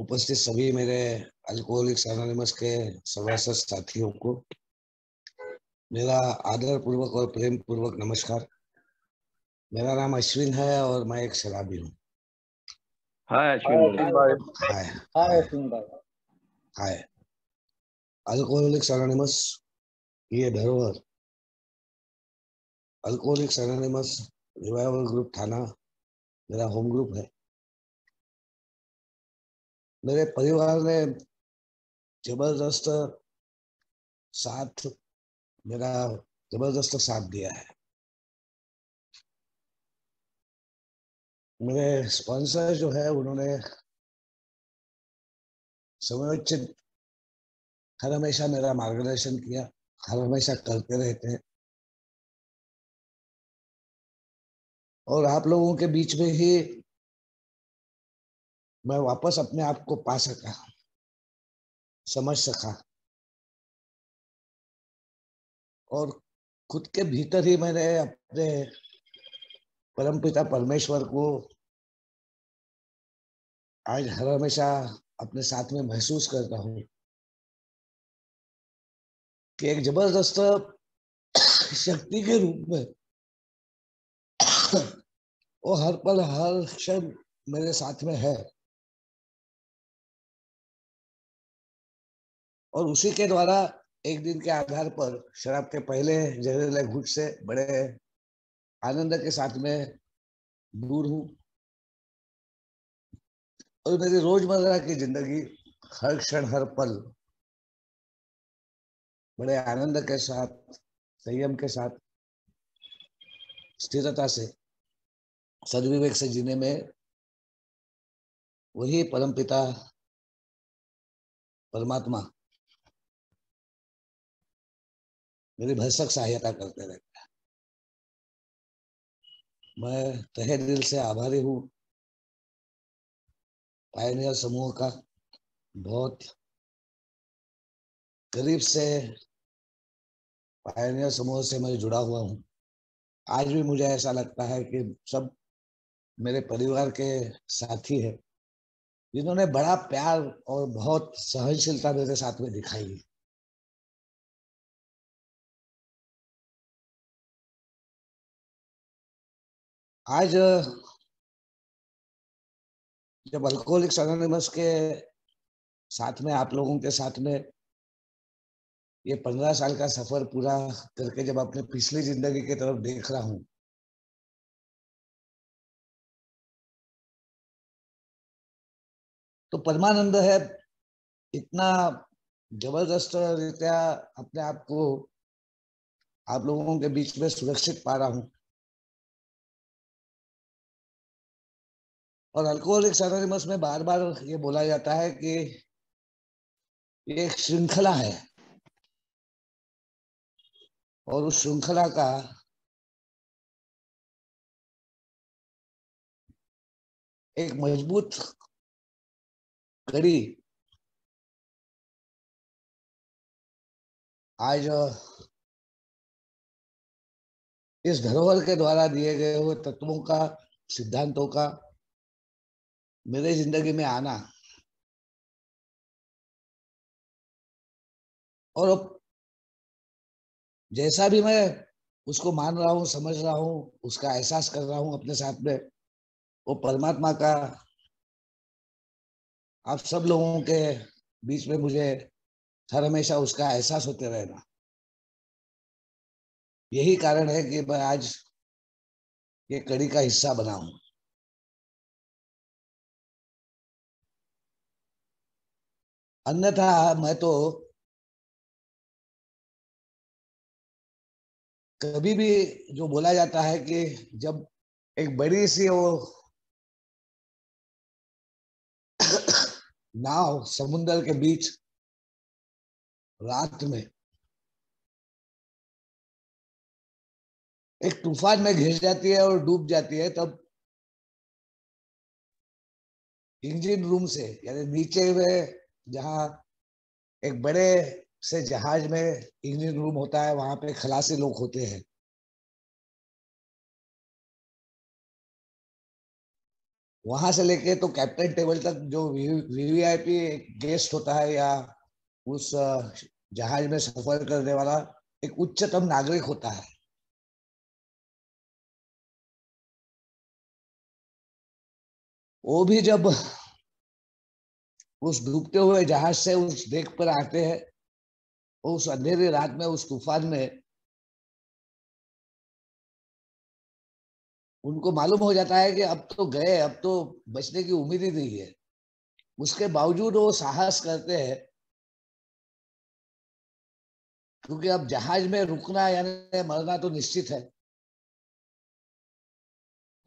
उपस्थित सभी मेरे अल्कोहलिक्स एनोनिमस के सभासद साथियों को मेरा आदर पूर्वक और प्रेम पूर्वक नमस्कार मेरा नाम अश्विन है और मैं एक शराबी हूँ हाय अश्विन हाय हाय अश्विन भाई ये धरोहर अल्कोहलिक्स एनोनिमस रिवाइवल ग्रुप थाना मेरा होम ग्रुप है मेरे परिवार ने जबरदस्त साथ मेरा जबरदस्त साथ दिया है मेरे स्पॉन्सर जो है उन्होंने समयोचित हर हमेशा मेरा मार्गदर्शन किया हर हमेशा करते रहते हैं और आप लोगों के बीच में ही मैं वापस अपने आप को पा सका समझ सका और खुद के भीतर ही मैंने अपने परमपिता परमेश्वर को आज हर हमेशा अपने साथ में महसूस करता हूं कि एक जबरदस्त शक्ति के रूप में वो हर पल हर क्षण मेरे साथ में है और उसी के द्वारा एक दिन के आधार पर शराब के पहले जहरीले घुट से बड़े आनंद के साथ में दूर हूं और मेरी रोजमर्रा की जिंदगी हर क्षण हर पल बड़े आनंद के साथ संयम के साथ स्थिरता से सदविवेक से जीने में वही परमपिता परमात्मा मेरी भरसक सहायता करते रहते हैं मैं तहे दिल से आभारी हूँ पायनियर समूह का बहुत करीब से पायनियर समूह से मैं जुड़ा हुआ हूँ आज भी मुझे ऐसा लगता है कि सब मेरे परिवार के साथी है जिन्होंने बड़ा प्यार और बहुत सहनशीलता मेरे साथ में दिखाई आज जब अल्कोहलिक अनोनिमस के साथ में आप लोगों के साथ में ये पंद्रह साल का सफर पूरा करके जब अपने पिछली जिंदगी की तरफ देख रहा हूं तो परमानंद है इतना जबरदस्त रीत्या अपने आप को आप लोगों के बीच में सुरक्षित पा रहा हूं और अल्कोहलिक्स एनोनिमस में बार बार ये बोला जाता है कि ये एक श्रृंखला है और उस श्रृंखला का एक मजबूत कड़ी आज इस धरोहर के द्वारा दिए गए हुए तत्वों का सिद्धांतों का मेरे जिंदगी में आना और जैसा भी मैं उसको मान रहा हूं समझ रहा हूं उसका एहसास कर रहा हूं अपने साथ में वो परमात्मा का आप सब लोगों के बीच में मुझे हर हमेशा उसका एहसास होते रहना यही कारण है कि मैं आज ये कड़ी का हिस्सा बना हूं अन्यथा मैं तो कभी भी जो बोला जाता है कि जब एक बड़ी सी वो नाव समुद्र के बीच रात में एक तूफान में घिस जाती है और डूब जाती है तब इंजन रूम से यानी नीचे हुए जहाँ एक बड़े से जहाज में इंजन रूम होता है वहां पे खलासी लोग होते हैं वहां से लेके तो कैप्टन टेबल तक जो वीवीआईपी गेस्ट होता है या उस जहाज में सफर करने वाला एक उच्चतम नागरिक होता है वो भी जब उस डूबते हुए जहाज से उस डेक पर आते हैं उस अंधेरी रात में उस तूफान में उनको मालूम हो जाता है कि अब तो गए अब तो बचने की उम्मीद ही नहीं है उसके बावजूद वो साहस करते हैं क्योंकि अब जहाज में रुकना यानी मरना तो निश्चित है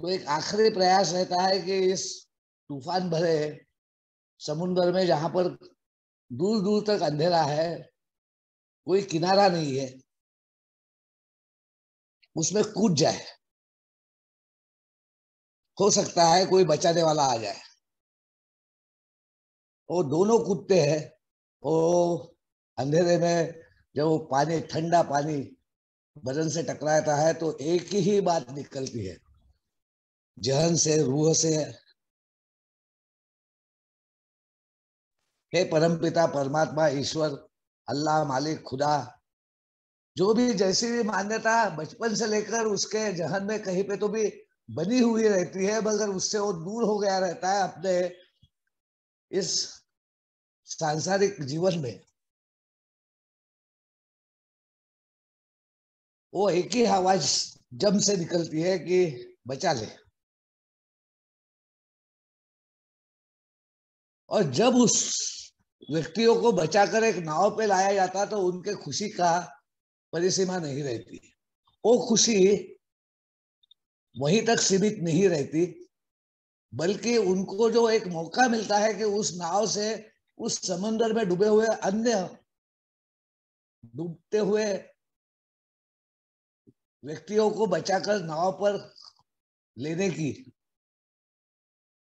तो एक आखिरी प्रयास रहता है कि इस तूफान भरे समुद्र में जहां पर दूर दूर तक अंधेरा है कोई किनारा नहीं है उसमें कूद जाए हो सकता है कोई बचाने वाला आ जाए वो दोनों कूदते हैं वो अंधेरे में जब वो पानी ठंडा पानी बदन से टकराता है तो एक ही बात निकलती है जहन से रूह से हे परम पिता परमात्मा ईश्वर अल्लाह मालिक खुदा जो भी जैसी भी मान्यता बचपन से लेकर उसके जहन में कहीं पे तो भी बनी हुई रहती है मगर उससे वो दूर हो गया रहता है अपने इस सांसारिक जीवन में वो एक ही आवाज जम से निकलती है कि बचा ले और जब उस व्यक्तियों को बचाकर एक नाव पे लाया जाता तो उनके खुशी का परिसीमा नहीं रहती वो खुशी वहीं तक सीमित नहीं रहती बल्कि उनको जो एक मौका मिलता है कि उस नाव से उस समंदर में डूबे हुए अन्य डूबते हुए व्यक्तियों को बचाकर नाव पर लेने की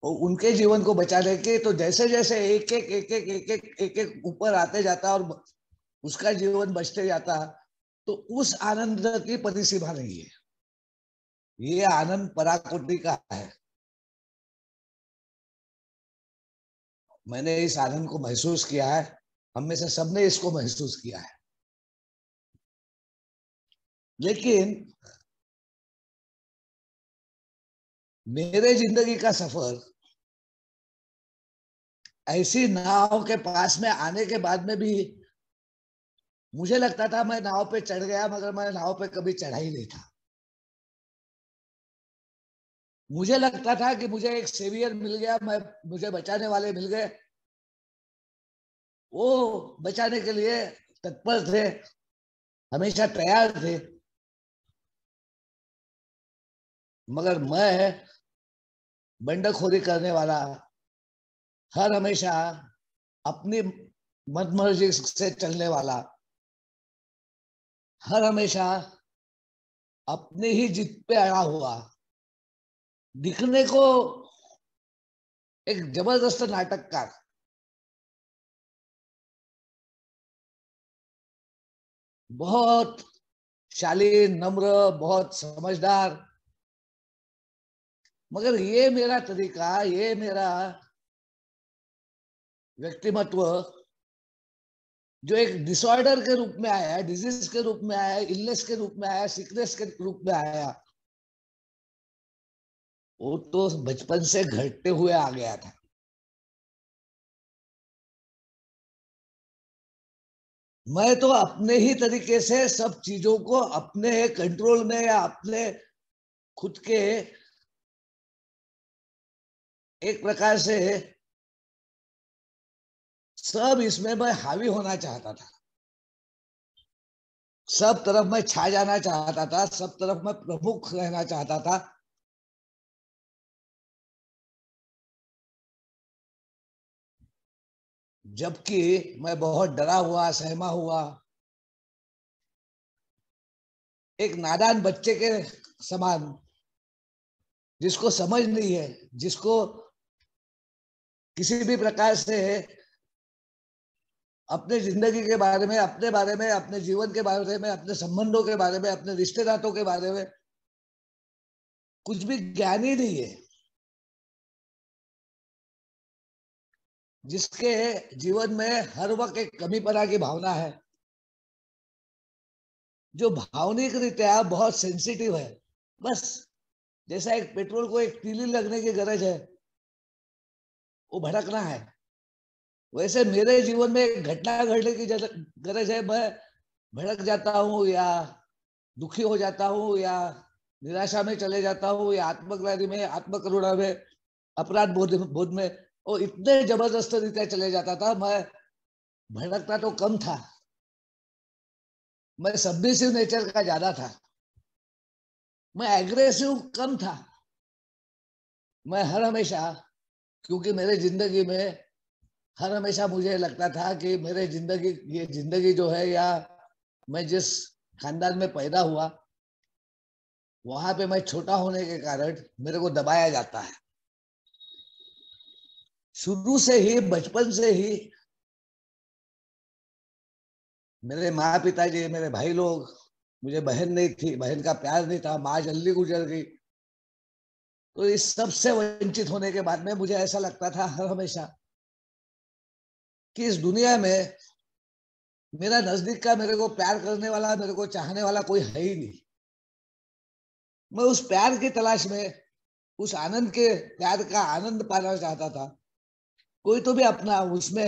तो उनके जीवन को बचा देके तो जैसे जैसे एक एक एक एक एक एक एक एक ऊपर आते जाता और उसका जीवन बचते जाता तो उस आनंद की परिसीमा नहीं है ये आनंद पराकोटि का है मैंने इस आनंद को महसूस किया है हम में से सबने इसको महसूस किया है लेकिन मेरे जिंदगी का सफर ऐसी नाव के पास में आने के बाद में भी मुझे लगता था मैं नाव पे चढ़ गया मगर मैं नाव पे कभी चढ़ा ही नहीं था मुझे लगता था कि मुझे एक सेवियर मिल गया मैं मुझे बचाने वाले मिल गए वो बचाने के लिए तत्पर थे हमेशा तैयार थे मगर मैं बंडखोरी करने वाला हर हमेशा अपने मत मर्जी से चलने वाला हर हमेशा अपने ही जीत पे अड़ा हुआ दिखने को एक जबरदस्त नाटककार बहुत शालीन नम्र बहुत समझदार मगर ये मेरा तरीका ये मेरा व्यक्तिमत्व जो एक डिसऑर्डर के रूप में आया है डिजीज के रूप में आया है इलनेस के रूप में आया सिकनेस के रूप में आया वो तो बचपन से घटते हुए आ गया था मैं तो अपने ही तरीके से सब चीजों को अपने कंट्रोल में या अपने खुद के एक प्रकार से सब इसमें मैं हावी होना चाहता था सब तरफ मैं छा जाना चाहता था सब तरफ मैं प्रमुख रहना चाहता था जबकि मैं बहुत डरा हुआ सहमा हुआ एक नादान बच्चे के समान जिसको समझ नहीं है जिसको किसी भी प्रकार से अपने जिंदगी के बारे में अपने बारे में अपने जीवन के बारे में अपने संबंधों के बारे में अपने रिश्तेदारों के बारे में कुछ भी ज्ञान ही नहीं है जिसके जीवन में हर वक्त एक कमी पना की भावना है जो भावनिक रीत्या बहुत सेंसिटिव है बस जैसा एक पेट्रोल को एक तीली लगने की गरज है वो भड़कना है वैसे मेरे जीवन में घटना घटने की गरज है मैं भड़क जाता हूँ या दुखी हो जाता हूँ या निराशा में चले जाता हूँ या आत्मग्लानी में आत्मकरुणा में अपराध बोध बोध में वो इतने जबरदस्त रीते चले जाता था मैं भड़कता तो कम था मैं सबमिसिव नेचर का ज्यादा था मैं एग्रेसिव कम था मैं हर हमेशा क्योंकि मेरे जिंदगी में हर हमेशा मुझे लगता था कि मेरे जिंदगी ये जिंदगी जो है या मैं जिस खानदान में पैदा हुआ वहां पे मैं छोटा होने के कारण मेरे को दबाया जाता है शुरू से ही बचपन से ही मेरे माँ पिताजी मेरे भाई लोग मुझे बहन नहीं थी बहन का प्यार नहीं था माँ जल्दी गुजर गई तो इस सबसे वंचित होने के बाद में मुझे ऐसा लगता था हर हमेशा कि इस दुनिया में मेरा नजदीक का मेरे को प्यार करने वाला मेरे को चाहने वाला कोई है ही नहीं मैं उस प्यार की तलाश में उस आनंद के प्यार का आनंद पाना चाहता था कोई तो भी अपना उसमें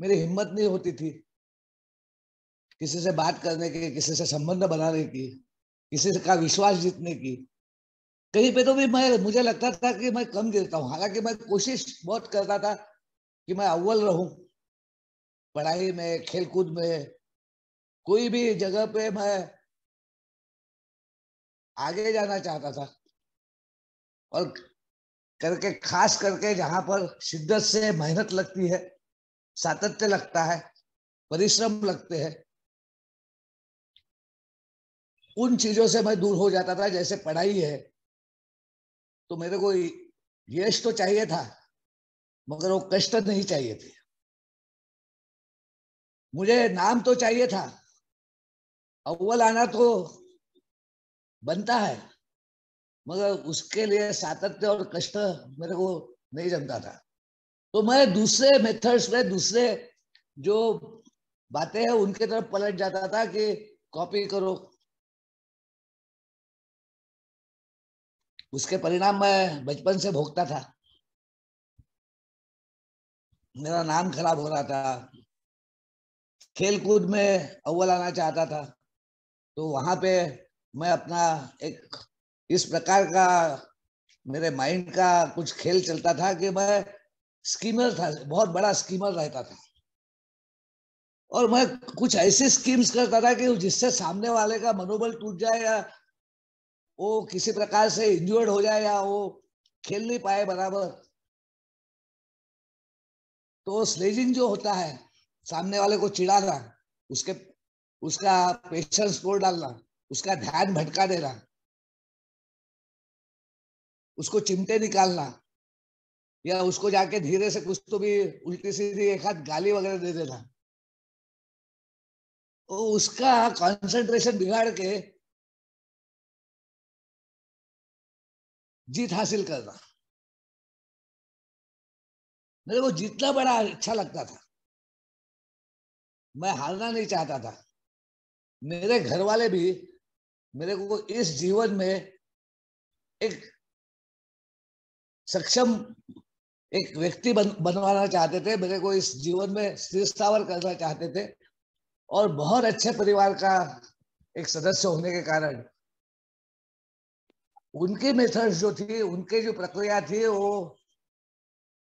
मेरी हिम्मत नहीं होती थी किसी से बात करने की किसी से संबंध बनाने की किसी का विश्वास जीतने की कहीं पे तो भी मैं मुझे लगता था कि मैं कम गिरता हूँ हालांकि मैं कोशिश बहुत करता था कि मैं अव्वल रहूं पढ़ाई में खेलकूद में कोई भी जगह पे मैं आगे जाना चाहता था और करके खास करके जहां पर शिद्दत से मेहनत लगती है सातत्य लगता है परिश्रम लगते हैं उन चीजों से मैं दूर हो जाता था जैसे पढ़ाई है तो मेरे को यश तो चाहिए था मगर वो कष्ट नहीं चाहिए थी मुझे नाम तो चाहिए था अव्वल आना तो बनता है मगर उसके लिए सातत्य और कष्ट मेरे को नहीं जमता था तो मैं दूसरे मेथड्स में दूसरे जो बातें हैं उनके तरफ पलट जाता था कि कॉपी करो उसके परिणाम मैं बचपन से भोगता था मेरा नाम खराब हो रहा था खेल कूद में अव्वल आना चाहता था तो वहाँ पे मैं अपना एक इस प्रकार का मेरे माइंड का कुछ खेल चलता था कि मैं स्कीमर था बहुत बड़ा स्कीमर रहता था और मैं कुछ ऐसी स्कीम्स करता था कि जिससे सामने वाले का मनोबल टूट जाए या वो किसी प्रकार से इंजर्ड हो जाए या वो खेल नहीं पाए बराबर तो स्लेजिंग जो होता है सामने वाले को चिढ़ाना उसके उसका पेशेंस तोड़ डालना उसका ध्यान भटका देना उसको चिमटे निकालना या उसको जाके धीरे से कुछ तो भी उल्टी सीधी एक हाथ गाली वगैरह दे देना तो उसका कंसंट्रेशन बिगाड़ के जीत हासिल करना मेरे को जीतना बड़ा अच्छा लगता था मैं हारना नहीं चाहता था मेरे घर वाले भी मेरे को इस जीवन में एक सक्षम एक व्यक्ति बन, बनवाना चाहते थे मेरे को इस जीवन में स्थावर करना चाहते थे और बहुत अच्छे परिवार का एक सदस्य होने के कारण उनके मेथड्स जो थी उनके जो प्रक्रिया थी वो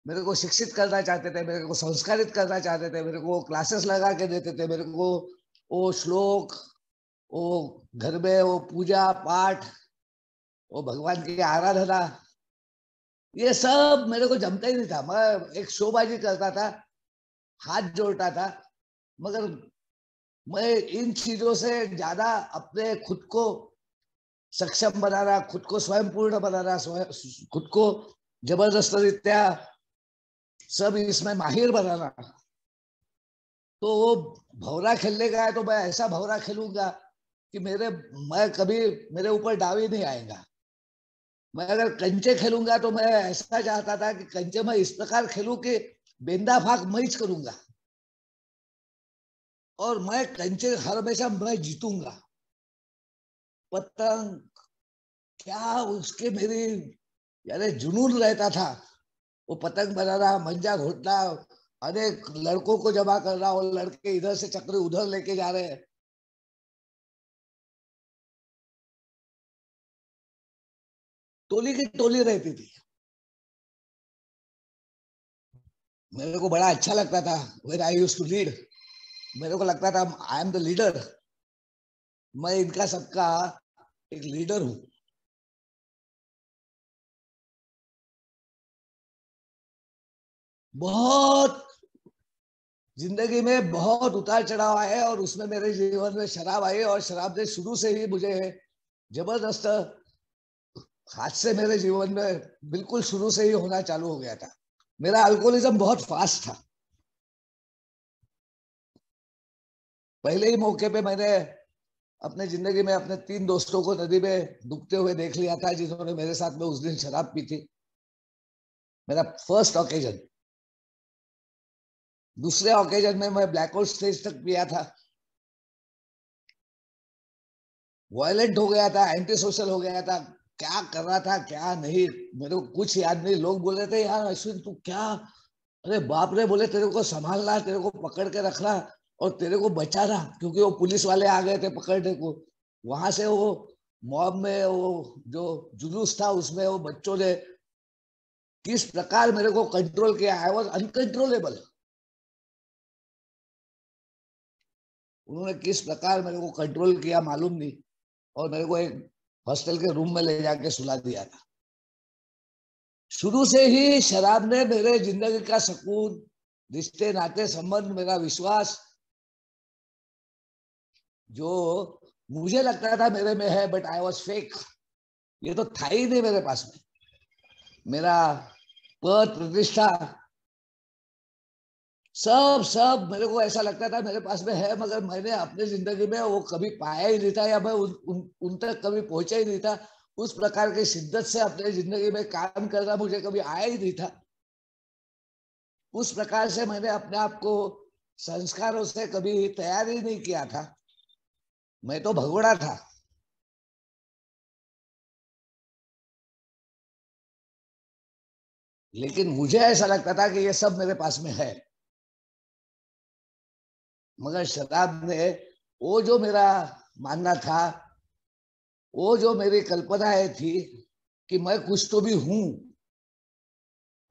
मेरे को शिक्षित करना चाहते थे मेरे को संस्कारित करना चाहते थे मेरे को क्लासेस लगा के देते थे मेरे को वो श्लोक वो घर में वो पूजा पाठ वो भगवान की आराधना ये सब मेरे को जमता ही नहीं था मैं एक शोबाजी करता था हाथ जोड़ता था मगर मैं इन चीजों से ज्यादा अपने खुद को सक्षम बनाना खुद को स्वयं बना बनाना खुद को जबरदस्त रीत्या सब इसमें माहिर बनाना तो वो भवरा खेलने का है तो मैं ऐसा भवरा खेलूंगा कि मेरे मैं कभी मेरे ऊपर डावी नहीं आएगा मैं अगर कंचे खेलूंगा तो मैं ऐसा चाहता था कि कंचे मैं इस प्रकार खेलू कि बेंदा फाक मैच करूंगा और मैं कंचे हर हमेशा मैं जीतूंगा पतंग क्या उसके मेरी यानी जुनून रहता था वो पतंग बना रहा मंजा घोट रहा अरे लड़कों को जमा कर रहा और लड़के इधर से चक्र उधर लेके जा रहे हैं टोली की टोली रहती थी मेरे को बड़ा अच्छा लगता था where I use to lead मेरे को लगता था आई एम द लीडर मैं इनका सबका एक लीडर हूं बहुत जिंदगी में बहुत उतार चढ़ाव आए और उसमें मेरे जीवन में शराब आई और शराब ने शुरू से ही मुझे जबरदस्त हादसे मेरे जीवन में बिल्कुल शुरू से ही होना चालू हो गया था मेरा अल्कोहलिज्म बहुत फास्ट था पहले ही मौके पे मैंने अपने जिंदगी में अपने तीन दोस्तों को नदी में डूबते हुए देख लिया था जिन्होंने मेरे साथ में उस दिन शराब पी थी मेरा फर्स्ट ओकेजन दूसरे ऑकेजन में मैं ब्लैक होल स्टेज तक पिया था वायलेंट हो गया था एंटी सोशल हो गया था क्या कर रहा था क्या नहीं मेरे को कुछ याद नहीं लोग बोल रहे थे यार अश्विन तू क्या अरे बाप रे बोले तेरे को संभालना तेरे को पकड़ के रखना और तेरे को बचाना क्योंकि वो पुलिस वाले आ गए थे पकड़ने को वहां से वो मॉब में वो जो जुलूस था उसमें वो बच्चों ने किस प्रकार मेरे को कंट्रोल किया आई वॉज अनकंट्रोलेबल उन्होंने किस प्रकार मेरे को कंट्रोल किया मालूम नहीं और मेरे को एक हॉस्टल के रूम में ले जाके सुला दिया था शुरू से ही शराब ने मेरे जिंदगी का सुकून रिश्ते नाते संबंध मेरा विश्वास जो मुझे लगता था मेरे में है बट आई वॉज फेक ये तो था ही नहीं मेरे पास में मेरा पद प्रतिष्ठा सब सब मेरे को ऐसा लगता था मेरे पास में है मगर मैंने अपने जिंदगी में वो कभी पाया ही नहीं था या मैं उन, उन, उन तक कभी पहुंचा ही नहीं था उस प्रकार की शिद्दत से अपने जिंदगी में काम करना मुझे कभी आया ही नहीं था उस प्रकार से मैंने अपने आप को संस्कारों से कभी तैयार ही नहीं किया था मैं तो भगोड़ा था लेकिन मुझे ऐसा लगता था कि ये सब मेरे पास में है मगर शराब ने वो जो मेरा मानना था वो जो मेरी कल्पना है थी कि मैं कुछ तो भी हूं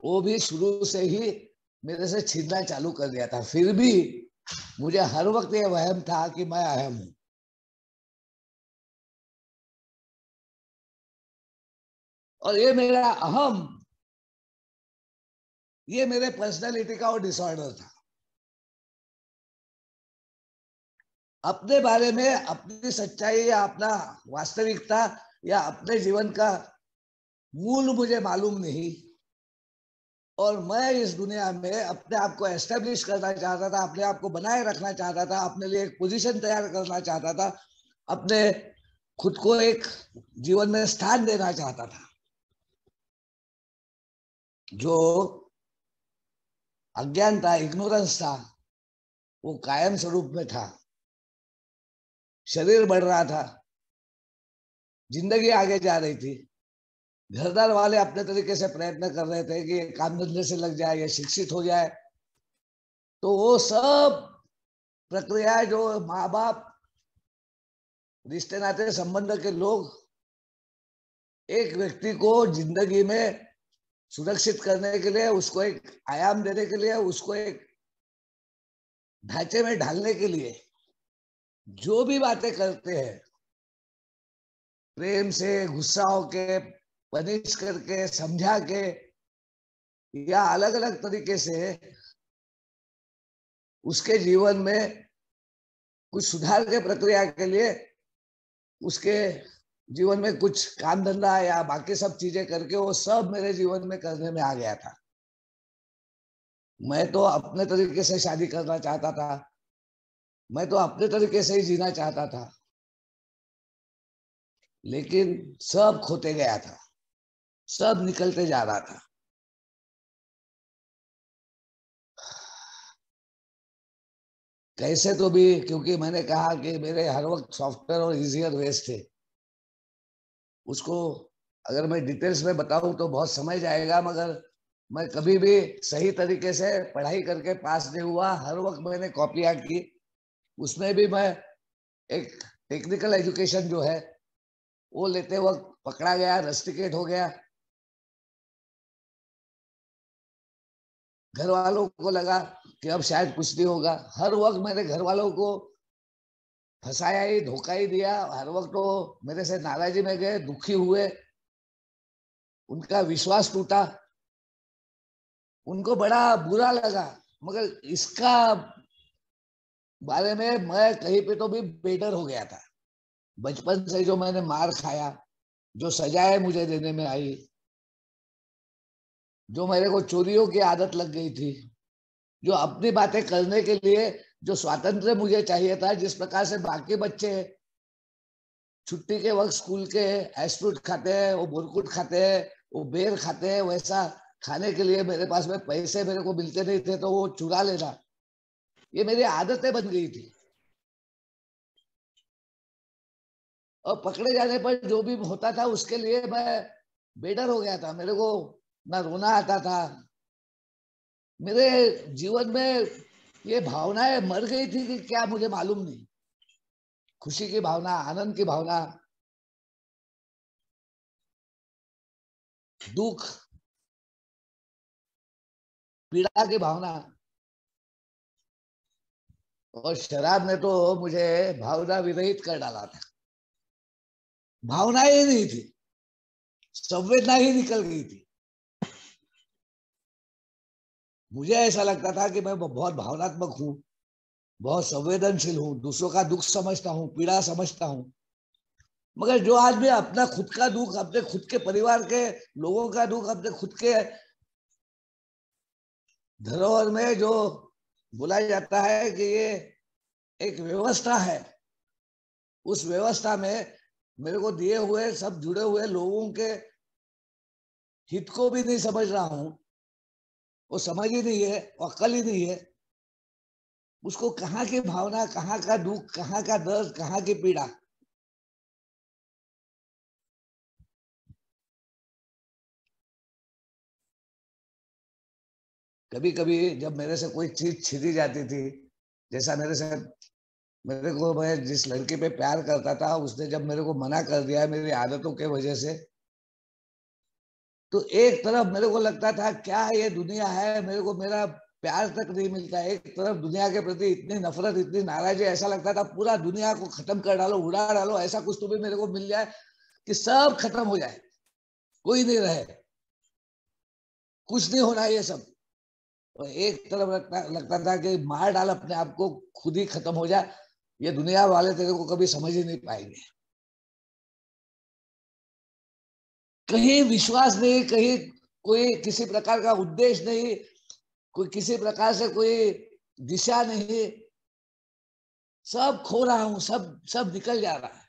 वो भी शुरू से ही मेरे से छीनना चालू कर दिया था फिर भी मुझे हर वक्त यह वहम था कि मैं अहम हूं और ये मेरा अहम ये मेरे पर्सनालिटी का वो डिसऑर्डर था अपने बारे में अपनी सच्चाई या अपना वास्तविकता या अपने जीवन का मूल मुझे मालूम नहीं और मैं इस दुनिया में अपने आप को एस्टेब्लिश करना चाहता था अपने आप को बनाए रखना चाहता था अपने लिए एक पोजीशन तैयार करना चाहता था अपने खुद को एक जीवन में स्थान देना चाहता था जो अज्ञान था इग्नोरेंस था वो कायम स्वरूप में था शरीर बढ़ रहा था जिंदगी आगे जा रही थी घरदार वाले अपने तरीके से प्रयत्न कर रहे थे कि काम धंधे से लग जाए या शिक्षित हो जाए तो वो सब प्रक्रिया जो माँ बाप रिश्ते नाते संबंध के लोग एक व्यक्ति को जिंदगी में सुरक्षित करने के लिए उसको एक आयाम देने के लिए उसको एक ढांचे में ढालने के लिए जो भी बातें करते हैं प्रेम से गुस्सा होके पनिश करके समझा के या अलग अलग तरीके से उसके जीवन में कुछ सुधार के प्रक्रिया के लिए उसके जीवन में कुछ काम धंधा या बाकी सब चीजें करके वो सब मेरे जीवन में करने में आ गया था मैं तो अपने तरीके से शादी करना चाहता था मैं तो अपने तरीके से ही जीना चाहता था लेकिन सब खोते गया था सब निकलते जा रहा था कैसे तो भी क्योंकि मैंने कहा कि मेरे हर वक्त सॉफ्टवेयर और इजियर वेस्ट थे उसको अगर मैं डिटेल्स में बताऊं तो बहुत समय जाएगा मगर मैं कभी भी सही तरीके से पढ़ाई करके पास नहीं हुआ हर वक्त मैंने कॉपियां की उसमें भी मैं एक टेक्निकल एजुकेशन जो है वो लेते वक्त पकड़ा गया रेस्टिकेट हो गया घर वालों को लगा कि अब शायद कुछ नहीं होगा हर वक्त मैंने घर वालों को फंसाया ही धोखा ही दिया हर वक्त वो मेरे से नाराजी में गए दुखी हुए उनका विश्वास टूटा उनको बड़ा बुरा लगा मगर इसका बारे में मैं कहीं पे तो भी बेटर हो गया था बचपन से जो मैंने मार खाया जो सजाए मुझे देने में आई जो मेरे को चोरियों की आदत लग गई थी जो अपनी बातें करने के लिए जो स्वातंत्र मुझे चाहिए था जिस प्रकार से बाकी बच्चे छुट्टी के वक्त स्कूल के एस्प्रूट खाते हैं वो बुरकुट खाते हैं वो बेर खाते हैं वैसा खाने के लिए मेरे पास में पैसे मेरे को मिलते नहीं थे तो वो चुरा लेना ये मेरी आदतें बन गई थी और पकड़े जाने पर जो भी होता था उसके लिए मैं बेडर हो गया था मेरे को ना रोना आता था मेरे जीवन में ये भावनाएं मर गई थी कि क्या मुझे मालूम नहीं खुशी की भावना आनंद की भावना दुख पीड़ा की भावना और शराब ने तो मुझे भावना विरहित कर डाला था भावना ही नहीं थी संवेदना ही निकल गई थी मुझे ऐसा लगता था कि मैं बहुत भावनात्मक हूं बहुत संवेदनशील हूं दूसरों का दुख समझता हूं पीड़ा समझता हूं मगर जो आदमी अपना खुद का दुख अपने खुद के परिवार के लोगों का दुख अपने खुद के धरोहर में जो बोला जाता है कि ये एक व्यवस्था है उस व्यवस्था में मेरे को दिए हुए सब जुड़े हुए लोगों के हित को भी नहीं समझ रहा हूं वो समझ ही नहीं है और अक्ल ही नहीं है उसको कहाँ की भावना कहाँ का दुख कहाँ का दर्द कहाँ की पीड़ा कभी कभी जब मेरे से कोई चीज छिदी जाती थी जैसा मेरे से मेरे को मैं जिस लड़के पे प्यार करता था उसने जब मेरे को मना कर दिया मेरी आदतों के वजह से तो एक तरफ मेरे को लगता था क्या ये दुनिया है मेरे को मेरा प्यार तक नहीं मिलता एक तरफ दुनिया के प्रति इतनी नफरत इतनी नाराजी ऐसा लगता था पूरा दुनिया को खत्म कर डालो उड़ा डालो ऐसा कुछ तो भी मेरे को मिल जाए कि सब खत्म हो जाए कोई नहीं रहे कुछ नहीं होना ये सब और एक तरफ लगता लगता था कि मार डाल अपने आप को खुद ही खत्म हो जाए ये दुनिया वाले तेरे को कभी समझ ही नहीं पाएंगे कहीं विश्वास नहीं कहीं कोई किसी प्रकार का उद्देश्य नहीं कोई किसी प्रकार से कोई दिशा नहीं सब खो रहा हूं सब सब निकल जा रहा है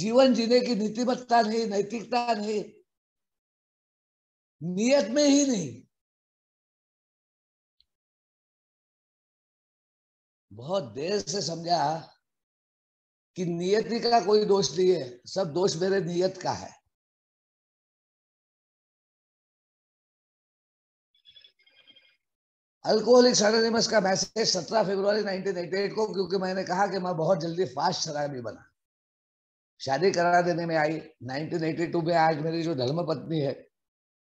जीवन जीने की नीतिमत्ता नहीं नैतिकता नहीं नियत में ही नहीं बहुत देर से समझा कि नियति का कोई दोष नहीं है सब दोष मेरे नियत का है अल्कोहलिक सडनिमस का मैसेज 17 फरवरी एट को क्योंकि मैंने कहा कि मैं बहुत जल्दी फास्ट शराबी बना शादी करा देने में आई 1982 में आज मेरी जो धर्म पत्नी है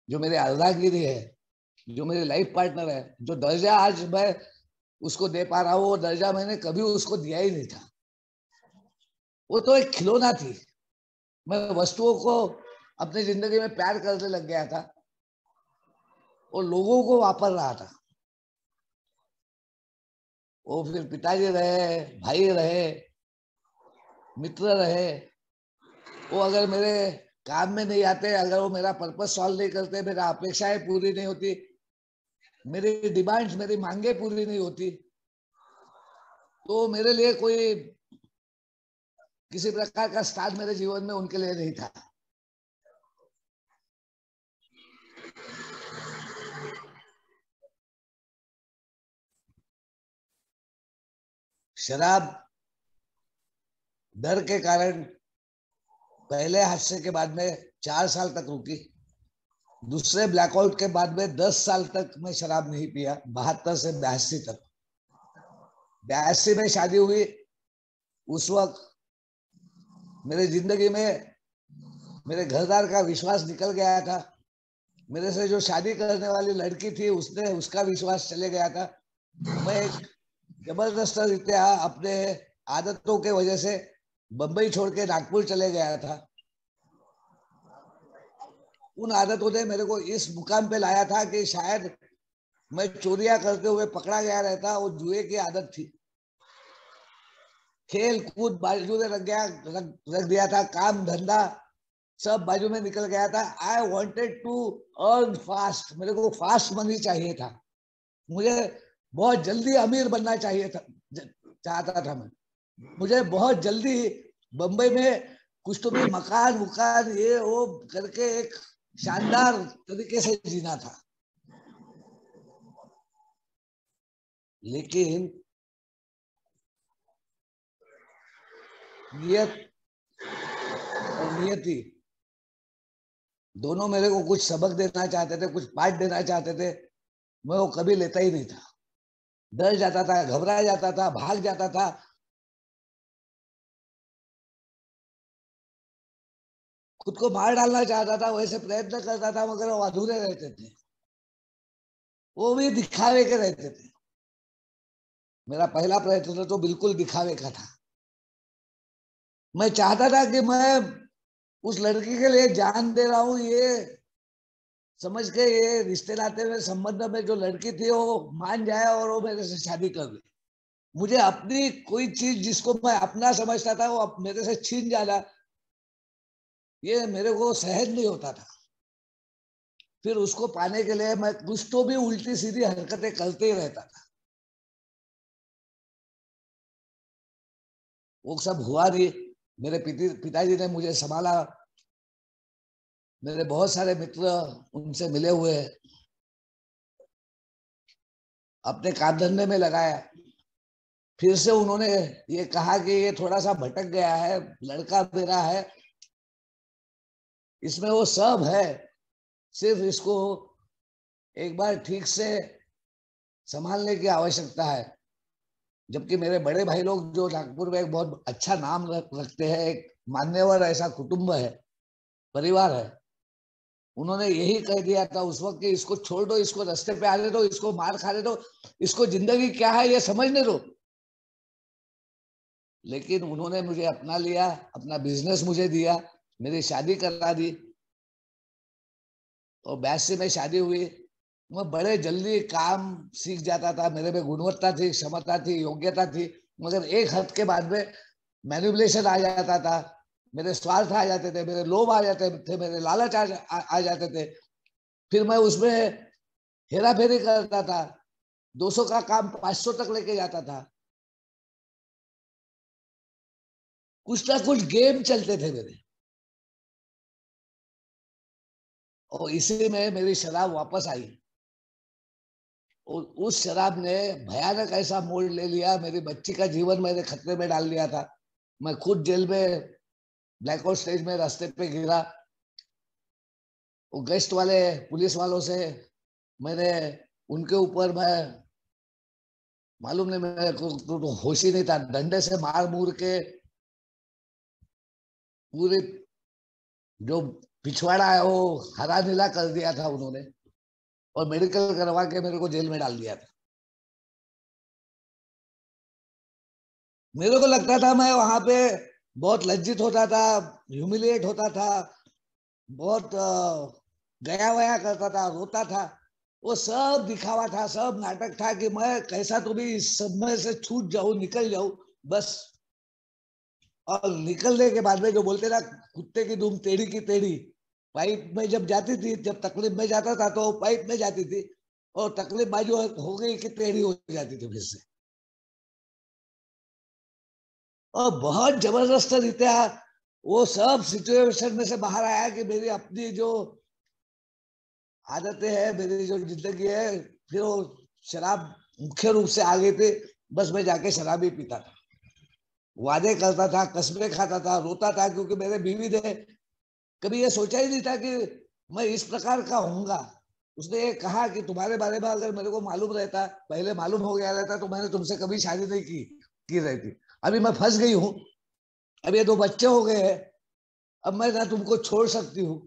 जो मेरे अलदागिरी है जो मेरे लाइफ पार्टनर है जो दर्जा आज मैं उसको दे पा रहा हूँ वो दर्जा मैंने कभी उसको दिया ही नहीं था वो तो एक खिलौना थी मैं वस्तुओं को अपनी जिंदगी में प्यार करने लग गया था और लोगों को वापर रहा था वो फिर पिताजी रहे भाई रहे मित्र रहे वो अगर मेरे काम में नहीं आते अगर वो मेरा पर्पज सॉल्व नहीं करते मेरा अपेक्षाएं पूरी नहीं होती मेरी डिमांड मेरी मांगे पूरी नहीं होती तो मेरे लिए कोई किसी प्रकार का स्थान मेरे जीवन में उनके लिए नहीं था शराब डर के कारण पहले हादसे के बाद में चार साल तक रुकी दूसरे ब्लैकआउट के बाद में दस साल तक मैं शराब नहीं पिया बहत्तर से बयासी तक बयासी में शादी हुई उस वक्त मेरे जिंदगी में मेरे घरदार का विश्वास निकल गया था मेरे से जो शादी करने वाली लड़की थी उसने उसका विश्वास चले गया था मैं जबरदस्त रीत्या हाँ, अपने आदतों के वजह से बंबई छोड़ के नागपुर चले गया था उन आदतों ने मेरे को इस मुकाम पे लाया था कि शायद मैं चोरिया करते हुए पकड़ा गया रहता वो जुए की आदत थी खेल कूद बाजू में रख गया रख दिया था काम धंधा सब बाजू में निकल गया था I wanted to earn fast मेरे को फास्ट मनी चाहिए था मुझे बहुत जल्दी अमीर बनना चाहिए था चाहता था मैं मुझे बहुत जल्दी बम्बई में कुछ तो भी मकान वकान ये वो करके एक शानदार तरीके से जीना था लेकिन नियत और नियति दोनों मेरे को कुछ सबक देना चाहते थे कुछ पाठ देना चाहते थे मैं वो कभी लेता ही नहीं था डर जाता था घबरा जाता था भाग जाता था खुद को मार डालना चाहता था वैसे प्रयत्न करता था मगर वो अधूरे रहते थे वो भी दिखावे के रहते थे मेरा पहला प्रयत्न तो बिल्कुल दिखावे का था मैं चाहता था कि मैं उस लड़की के लिए जान दे रहा हूं ये समझ के ये रिश्ते नाते में संबंध में जो लड़की थी वो मान जाए और वो मेरे से शादी कर ले मुझे अपनी कोई चीज जिसको मैं अपना समझता था वो मेरे से छीन जाना ये मेरे को सहज नहीं होता था फिर उसको पाने के लिए मैं कुछ तो भी उल्टी सीधी हरकतें करते ही रहता था वो सब हुआ नहीं मेरे पिताजी ने मुझे संभाला मेरे बहुत सारे मित्र उनसे मिले हुए अपने काम धंधे में लगाया फिर से उन्होंने ये कहा कि ये थोड़ा सा भटक गया है लड़का मेरा है इसमें वो सब है सिर्फ इसको एक बार ठीक से संभालने की आवश्यकता है जबकि मेरे बड़े भाई लोग जो नागपुर में एक बहुत अच्छा नाम रखते हैं एक मान्यवर ऐसा कुटुंब है परिवार है उन्होंने यही कह दिया था उस वक्त कि इसको छोड़ दो इसको रस्ते पे आने दो इसको मार खाने दो इसको जिंदगी क्या है ये समझने दो लेकिन उन्होंने मुझे अपना लिया अपना बिजनेस मुझे दिया मेरी तो शादी करा दी और बैस से मैं शादी हुई मैं बड़े जल्दी काम सीख जाता था मेरे में गुणवत्ता थी क्षमता थी योग्यता थी मगर एक हद के बाद में मैनिपुलेशन आ जाता था मेरे स्वार्थ आ जाते थे मेरे लोभ आ जाते थे मेरे लालच आ, आ, आ जाते थे फिर मैं उसमें हेरा फेरी करता था 200 का काम 500 तक लेके जाता था कुछ ना कुछ गेम चलते थे मेरे और इसी में मेरी शराब वापस आई और उस शराब ने भयानक ऐसा मोड़ ले लिया मेरी बच्ची का जीवन मेरे खतरे में डाल लिया था मैं खुद जेल में ब्लैकआउट स्टेज में रास्ते पे गिरा वो गेस्ट वाले पुलिस वालों से मैंने उनके ऊपर मैं मालूम नहीं मेरे को तो, तो, तो होश ही नहीं था डंडे से मार मूर के पूरे जो पिछवाड़ा है वो हरा नीला कर दिया था उन्होंने और मेडिकल करवा के मेरे को जेल में डाल दिया था मेरे को लगता था मैं वहां पे बहुत लज्जित होता था ह्यूमिलिएट होता था बहुत गया वया करता था रोता था वो सब दिखावा था सब नाटक था कि मैं कैसा तो भी इस समय से छूट जाऊं निकल जाऊं बस और निकलने के बाद में जो बोलते ना कुत्ते की धूम टेढ़ी की टेढ़ी पाइप में जब जाती थी जब तकलीफ में जाता था तो पाइप में जाती थी और तकलीफ बाजू हो गई कि टेढ़ी हो जाती थी फिर से और बहुत जबरदस्त रीत्या वो सब सिचुएशन में से बाहर आया कि मेरी अपनी जो आदतें हैं मेरी जो जिंदगी है फिर वो शराब मुख्य रूप से आ गई थी बस मैं जाके शराब ही पीता था वादे करता था कस्बे खाता था रोता था क्योंकि मेरे बीवी थे कभी ये सोचा ही नहीं था कि मैं इस प्रकार का होऊंगा उसने ये कहा कि तुम्हारे बारे में अगर मेरे को मालूम रहता पहले मालूम हो गया रहता तो मैंने तुमसे कभी शादी नहीं की की रहती अभी मैं फंस गई हूं अब ये दो बच्चे हो गए हैं अब मैं ना तुमको छोड़ सकती हूँ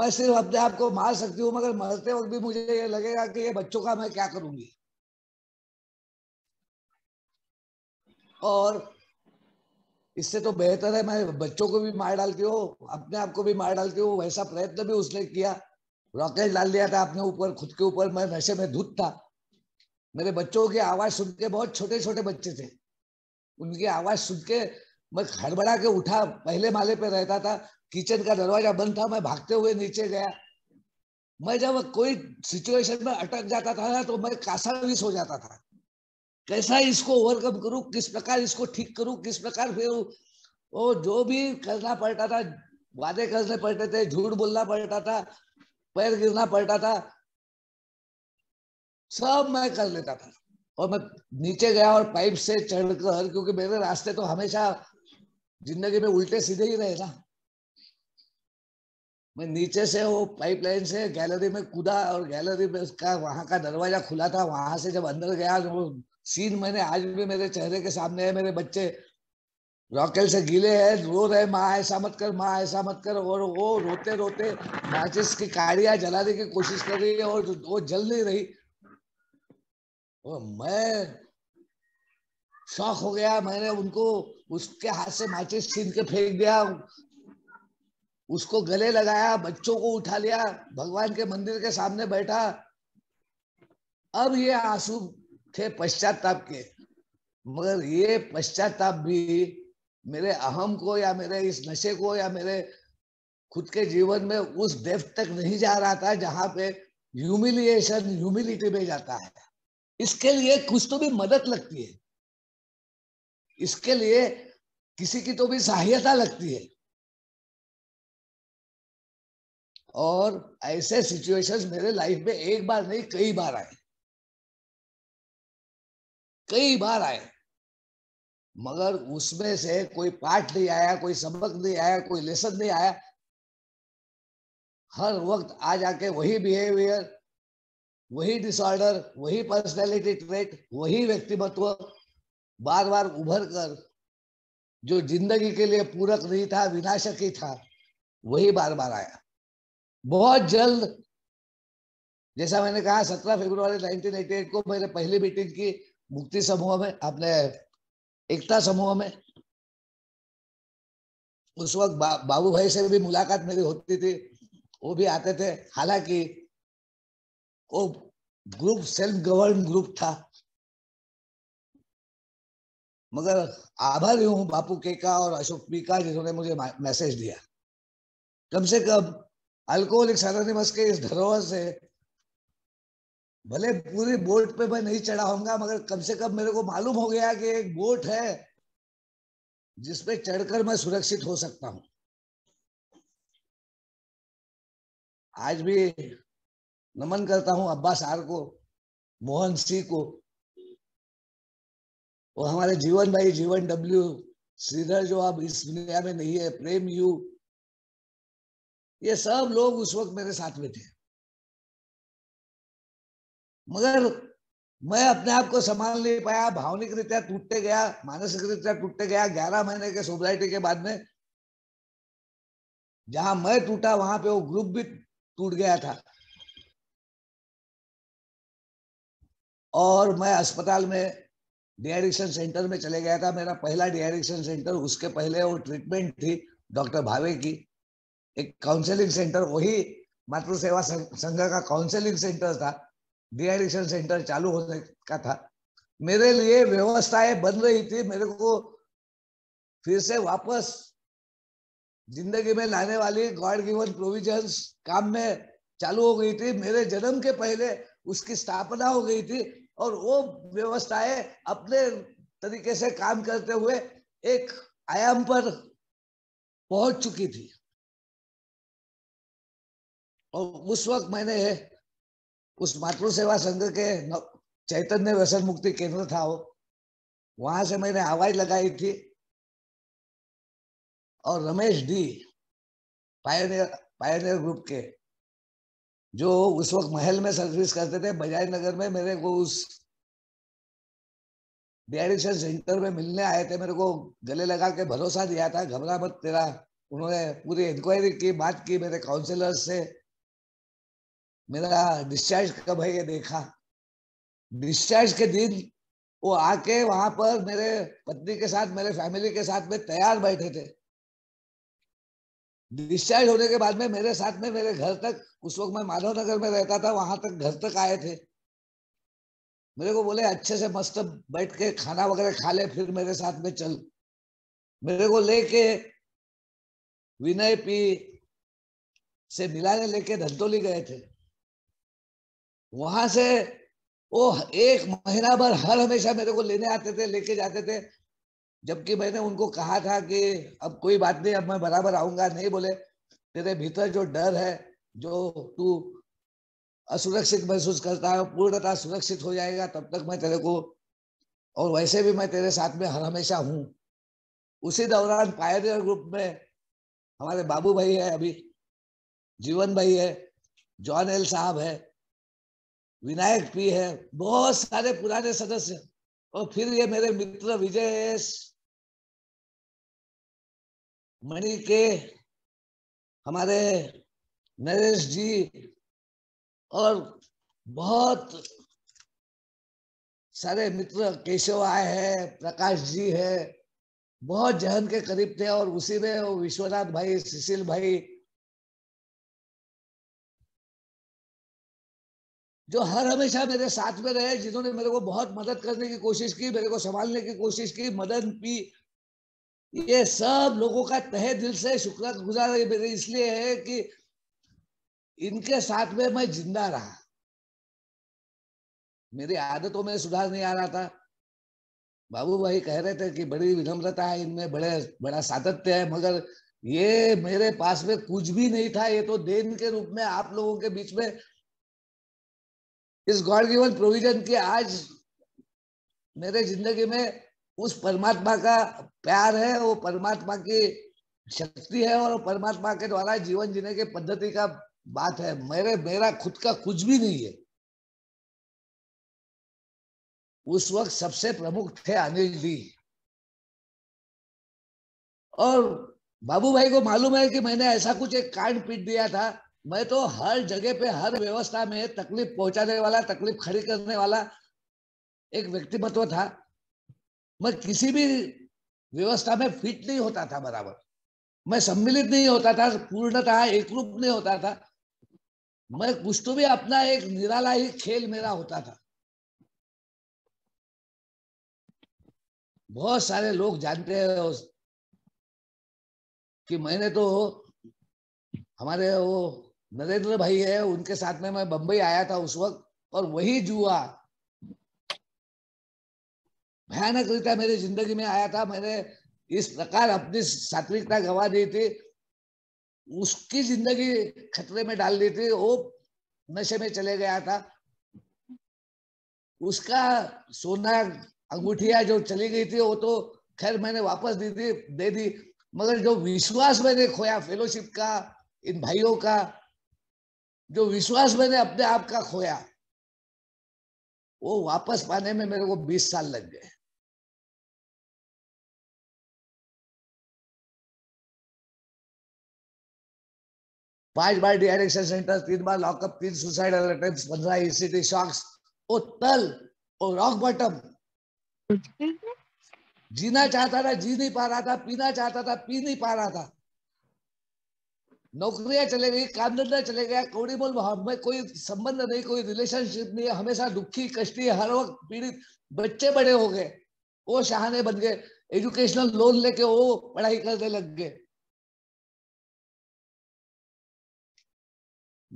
मैं सिर्फ अपने आप को मार सकती हूँ मगर मरते वक्त भी मुझे ये लगेगा कि ये बच्चों का मैं क्या करूंगी और इससे तो बेहतर है मैं बच्चों को भी मार डाल के हो अपने आप को भी मार डाल के हो वैसा प्रयत्न भी उसने किया रॉकेट डाल दिया था अपने ऊपर खुद के ऊपर मैं नशे में धुत था मेरे बच्चों की आवाज सुन के बहुत छोटे छोटे बच्चे थे उनकी आवाज सुन के मैं खड़बड़ा के उठा पहले माले पे रहता था किचन का दरवाजा बंद था मैं भागते हुए नीचे गया मैं जब कोई सिचुएशन में अटक जाता था ना तो मैं कासावीस हो जाता था कैसा इसको ओवरकम करूं किस प्रकार इसको ठीक करूं किस प्रकार फिर वो जो भी करना पड़ता था वादे करने पड़ते थे झूठ बोलना पड़ता था पैर गिरना पड़ता था सब मैं कर लेता था और मैं नीचे गया और पाइप से चढ़कर क्योंकि मेरे रास्ते तो हमेशा जिंदगी में उल्टे सीधे ही रहे ना मैं नीचे से वो पाइपलाइन से गैलरी में कूदा और गैलरी में उसका वहां का दरवाजा खुला था वहां से जब अंदर गया तो सीन मैंने आज भी मेरे चेहरे के सामने है मेरे बच्चे रॉकेल से गीले है रो रहे माँ ऐसा मत कर माँ ऐसा मत कर और वो रोते रोते माचिस की कारिया जलाने की कोशिश कर रही है और वो जल नहीं रही और मैं शौक हो गया मैंने उनको उसके हाथ से माचिस छीन के फेंक दिया उसको गले लगाया बच्चों को उठा लिया भगवान के मंदिर के सामने बैठा अब ये आंसू थे पश्चाताप के मगर ये पश्चाताप भी मेरे अहम को या मेरे इस नशे को या मेरे खुद के जीवन में उस डेफ तक नहीं जा रहा था जहां पे ह्यूमिलिएशन ह्यूमिलिटी में जाता है इसके लिए कुछ तो भी मदद लगती है इसके लिए किसी की तो भी सहायता लगती है और ऐसे सिचुएशंस मेरे लाइफ में एक बार नहीं कई बार आए कई बार आए मगर उसमें से कोई पाठ नहीं आया कोई सबक नहीं आया कोई लेसन नहीं आया हर वक्त आ जाके वही बिहेवियर वही डिसऑर्डर वही पर्सनैलिटी ट्रेट वही व्यक्तिमत्व बार बार उभर कर जो जिंदगी के लिए पूरक नहीं था विनाशक ही था वही बार बार आया बहुत जल्द जैसा मैंने कहा 17 फरवरी 1988 को मैंने पहली मीटिंग की मुक्ति समूह में अपने एकता समूह में उस वक्त बा, बाबू भाई से भी मुलाकात मेरी होती थी वो भी आते थे हालांकि वो ग्रुप सेल्फ गवर्न ग्रुप था मगर आभारी हूं बापू के का और अशोक पी का जिन्होंने मुझे मैसेज दिया कम से कम अल्कोहलिक निवास के इस धरोहर से भले पूरी बोट पे मैं नहीं चढ़ा होगा मगर कम से कम मेरे को मालूम हो गया कि एक बोट है जिसपे चढ़कर मैं सुरक्षित हो सकता हूं आज भी नमन करता हूं अब्बास आर को मोहन सिंह को वो हमारे जीवन भाई जीवन डब्ल्यू श्रीधर जो अब इस दुनिया में नहीं है प्रेम यू ये सब लोग उस वक्त मेरे साथ में थे मगर मैं अपने आप को संभाल नहीं पाया भावनिक रीत्या टूटते गया मानसिक रीत्या टूटते गया ग्यारह महीने के सोसाइटी के बाद में जहां मैं टूटा वहां पे वो ग्रुप भी टूट गया था और मैं अस्पताल में डिएडिक्शन सेंटर में चले गया था मेरा पहला डिएडिक्शन सेंटर उसके पहले वो ट्रीटमेंट थी डॉक्टर भावे की एक काउंसलिंग सेंटर वही मातृ सेवा संघ का काउंसलिंग सेंटर था डिहाइड्रेशन सेंटर चालू होने का था मेरे लिए व्यवस्थाएं बन रही थी मेरे को फिर से वापस जिंदगी में लाने वाली गॉड गिवन प्रोविजंस काम में चालू हो गई थी मेरे जन्म के पहले उसकी स्थापना हो गई थी और वो व्यवस्थाएं अपने तरीके से काम करते हुए एक आयाम पर पहुंच चुकी थी और उस वक्त मैंने उस मातृ सेवा संघ के चैतन्य व्यसन मुक्ति केंद्र था वो वहां से मैंने आवाज लगाई थी और Ramesh the pioneer pioneer group के जो उस वक्त महल में सर्विस करते थे बजाज नगर में मेरे को उस डिएडिक्शन सेंटर में मिलने आए थे मेरे को गले लगा के भरोसा दिया था घबरा मत तेरा उन्होंने पूरी इंक्वायरी की बात की मेरे काउंसिलर से मेरा डिस्चार्ज कब है ये देखा डिस्चार्ज के दिन वो आके वहां पर मेरे पत्नी के साथ मेरे फैमिली के साथ में तैयार बैठे थे डिस्चार्ज होने के बाद में मेरे साथ में मेरे घर तक उस वक्त मैं माधव नगर में रहता था वहां तक घर तक आए थे मेरे को बोले अच्छे से मस्त बैठ के खाना वगैरह खा ले फिर मेरे साथ में चल मेरे को लेके विनय पी से मिलाने लेके धंतोली गए थे वहां से वो एक महीना भर हर हमेशा मेरे को लेने आते थे लेके जाते थे जबकि मैंने उनको कहा था कि अब कोई बात नहीं अब मैं बराबर आऊंगा नहीं बोले तेरे भीतर जो डर है जो तू असुरक्षित महसूस करता है पूर्णता सुरक्षित हो जाएगा तब तक मैं तेरे को और वैसे भी मैं तेरे साथ में हर हमेशा हूँ उसी दौरान पायनियर ग्रुप में हमारे बाबू भाई है अभी जीवन भाई है जॉन एल साहब है विनायक पी है बहुत सारे पुराने सदस्य और फिर ये मेरे मित्र विजय मणि के हमारे नरेश जी और बहुत सारे मित्र केशव आए हैं प्रकाश जी है बहुत जहन के करीब थे और उसी में विश्वनाथ भाई सुशील भाई जो हर हमेशा मेरे साथ में रहे जिन्होंने मेरे को बहुत मदद करने की कोशिश की मेरे को संभालने की कोशिश की मदद की ये सब लोगों का तहे दिल से शुक्र गुजार मेरे इसलिए है कि इनके साथ में मैं जिंदा रहा मेरी आदतों में सुधार नहीं आ रहा था बाबू भाई कह रहे थे कि बड़ी विनम्रता है इनमें बड़े बड़ा सातत्य है मगर ये मेरे पास में कुछ भी नहीं था ये तो देन के रूप में आप लोगों के बीच में इस गॉड गिवन प्रोविजन के आज मेरे जिंदगी में उस परमात्मा का प्यार है वो परमात्मा की शक्ति है और परमात्मा के द्वारा जीवन जीने की पद्धति का बात है मेरे मेरा खुद का कुछ भी नहीं है उस वक्त सबसे प्रमुख थे अनिल जी और बाबू भाई को मालूम है कि मैंने ऐसा कुछ एक कांड पीट दिया था मैं तो हर जगह पे हर व्यवस्था में तकलीफ पहुंचाने वाला तकलीफ खड़ी करने वाला एक व्यक्तिमत्व था मैं किसी भी व्यवस्था में फिट नहीं होता था बराबर मैं सम्मिलित नहीं होता था पूर्णतः एक रूप नहीं होता था मैं कुछ तो भी अपना एक निराला ही खेल मेरा होता था बहुत सारे लोग जानते हैं कि मैंने तो हमारे वो नरेंद्र भाई है उनके साथ में मैं बंबई आया था उस वक्त और वही जुआ भयानक रीता मेरी जिंदगी में आया था मैंने इस प्रकार अपनी सात्विकता गवा दी थी उसकी जिंदगी खतरे में डाल दी थी वो नशे में चले गया था उसका सोना अंगूठिया जो चली गई थी वो तो खैर मैंने वापस दी थी दे दी मगर जो विश्वास मैंने खोया फेलोशिप का इन भाइयों का जो विश्वास मैंने अपने आप का खोया वो वापस पाने में मेरे को 20 साल लग गए पांच बार डिहाइड्रेशन सेंटर तीन बार लॉकअप तीन सुसाइड अटेम्प्ट पंद्रह ईसीटी शॉक्स ओ तल ओ रॉक बॉटम जीना चाहता था जी नहीं पा रहा था पीना चाहता था पी नहीं पा रहा था नौकरियां चले गई काम धंधा चले गया कौड़ी बोल हमें कोई संबंध नहीं कोई रिलेशनशिप नहीं हमेशा दुखी कष्टी हर वक्त पीड़ित बच्चे बड़े हो गए वो शाहने बन गए एजुकेशनल लोन लेके वो पढ़ाई करने लग गए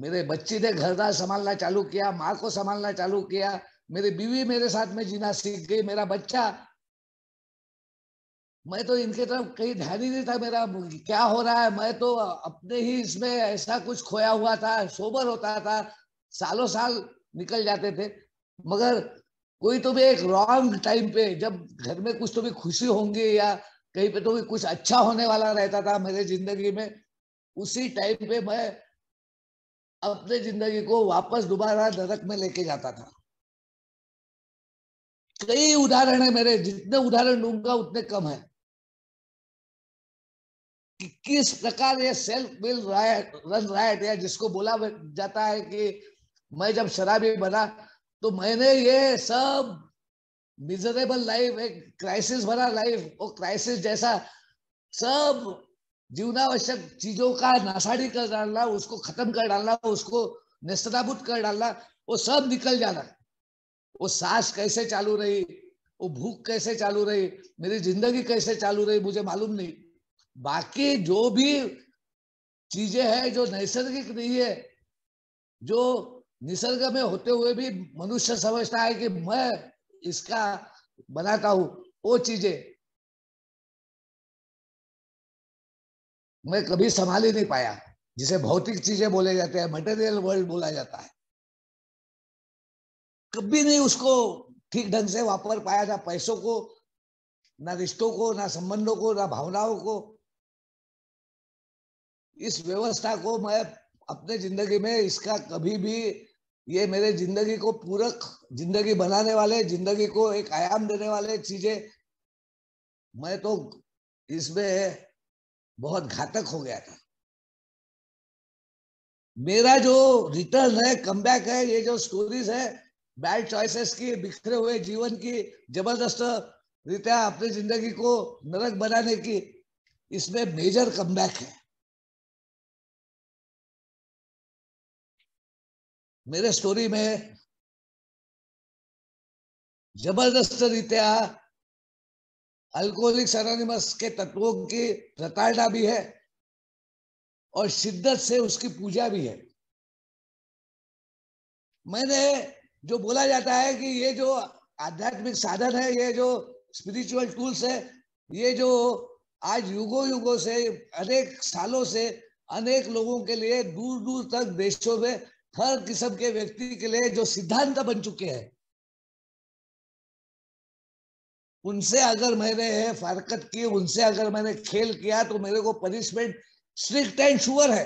मेरे बच्ची ने घरदार संभालना चालू किया माँ को संभालना चालू किया मेरी बीवी मेरे साथ में जीना सीख गई मेरा बच्चा मैं तो इनके तरफ कहीं ध्यान ही नहीं था मेरा क्या हो रहा है मैं तो अपने ही इसमें ऐसा कुछ खोया हुआ था सोबर होता था सालों साल निकल जाते थे मगर कोई तो भी एक रॉन्ग टाइम पे जब घर में कुछ तो भी खुशी होंगी या कहीं पे तो भी कुछ अच्छा होने वाला रहता था मेरे जिंदगी में उसी टाइम पे मैं अपने जिंदगी को वापस दोबारा नरक में लेके जाता था कई उदाहरण है मेरे जितने उदाहरण लूंगा उतने कम है कि किस प्रकार ये सेल्फ विल रन राइट या जिसको बोला जाता है कि मैं जब शराबी बना तो मैंने ये सब मिजरेबल लाइफ एक क्राइसिस भरा लाइफ और क्राइसिस जैसा सब जीवनावश्यक चीजों का नासाड़ी कर डालना उसको खत्म कर डालना उसको निस्तनाबुद कर डालना वो सब निकल जाना वो सांस कैसे चालू रही वो भूख कैसे चालू रही मेरी जिंदगी कैसे चालू रही मुझे मालूम नहीं बाकी जो भी चीजें हैं जो नैसर्गिक नहीं है जो निसर्ग में होते हुए भी मनुष्य समझता है कि मैं इसका बनाता हूं वो चीजें मैं कभी संभाल ही नहीं पाया जिसे भौतिक चीजें बोले जाते हैं मटेरियल वर्ल्ड बोला जाता है कभी नहीं उसको ठीक ढंग से वापर पाया ना पैसों को ना रिश्तों को ना संबंधों को ना भावनाओं को इस व्यवस्था को मैं अपने जिंदगी में इसका कभी भी ये मेरे जिंदगी को पूरक जिंदगी बनाने वाले जिंदगी को एक आयाम देने वाले चीजें मैं तो इसमें बहुत घातक हो गया था मेरा जो रिटर्न है कम है ये जो स्टोरीज है बैड चॉइसेस की बिखरे हुए जीवन की जबरदस्त रीत्या अपनी जिंदगी को नरक बनाने की इसमें मेजर कम है मेरे स्टोरी में जबरदस्त रीत्या अल्कोहलिक अनोनिमस के तत्वों की प्रताड़ना भी है और शिद्दत से उसकी पूजा भी है मैंने जो बोला जाता है कि ये जो आध्यात्मिक साधन है ये जो स्पिरिचुअल टूल्स है ये जो आज युगो युगों से अनेक सालों से अनेक लोगों के लिए दूर दूर तक देशों में हर किस्म के व्यक्ति के लिए जो सिद्धांत बन चुके हैं उनसे अगर मैंने फारकत की उनसे अगर मैंने खेल किया तो मेरे को पनिशमेंट स्ट्रिक्ट एंड श्योर है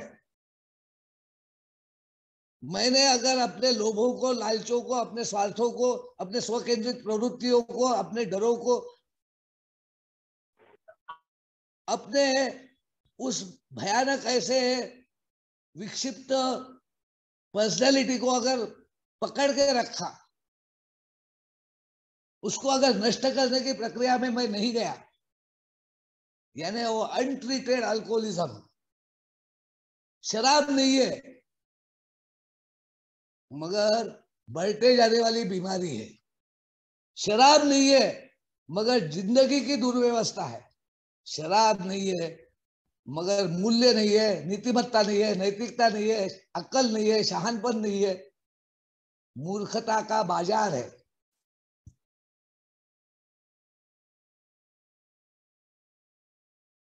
मैंने अगर अपने लोभों को लालचों को अपने स्वार्थों को अपने स्वकेंद्रित प्रवृत्तियों को अपने डरों को अपने उस भयानक ऐसे विक्षिप्त पर्सनैलिटी को अगर पकड़ के रखा उसको अगर नष्ट करने की प्रक्रिया में मैं नहीं गया यानी वो अनट्रीटेड अल्कोहलिज्म शराब नहीं है मगर बढ़ते जाने वाली बीमारी है शराब नहीं है मगर जिंदगी की दुर्व्यवस्था है शराब नहीं है मगर मूल्य नहीं है नीतिमत्ता नहीं है नैतिकता नहीं है अक्ल नहीं है शहानपन नहीं है मूर्खता का बाजार है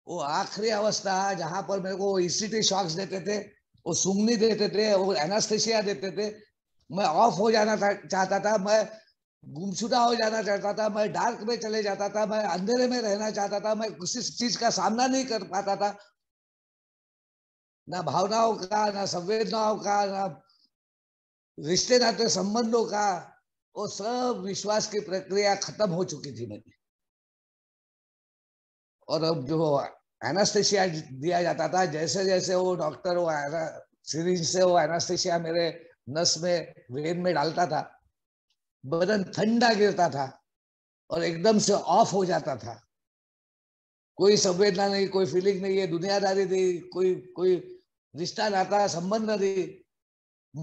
वो आखिरी अवस्था जहां पर मेरे को ईसीटी e शॉक्स देते थे वो सुंगनी देते थे वो एनास्थेसिया देते थे मैं ऑफ हो जाना था चाहता था मैं गुमशुदा हो जाना चाहता था मैं डार्क में चले जाता था मैं अंधेरे में रहना चाहता था मैं किसी चीज का सामना नहीं कर पाता था ना भावनाओं का ना संवेदनाओं का ना रिश्ते नाते तो संबंधों का वो सब विश्वास की प्रक्रिया खत्म हो चुकी थी मेरी और अब जो एनास्थेसिया दिया जाता था जैसे जैसे वो डॉक्टर वो सीरीज से वो एनास्थेसिया मेरे नस में वेन में डालता था बदन ठंडा गिरता था और एकदम से ऑफ हो जाता था कोई संवेदना नहीं कोई फीलिंग नहीं है दुनियादारी थी कोई कोई रिश्ता नाता संबंध नहीं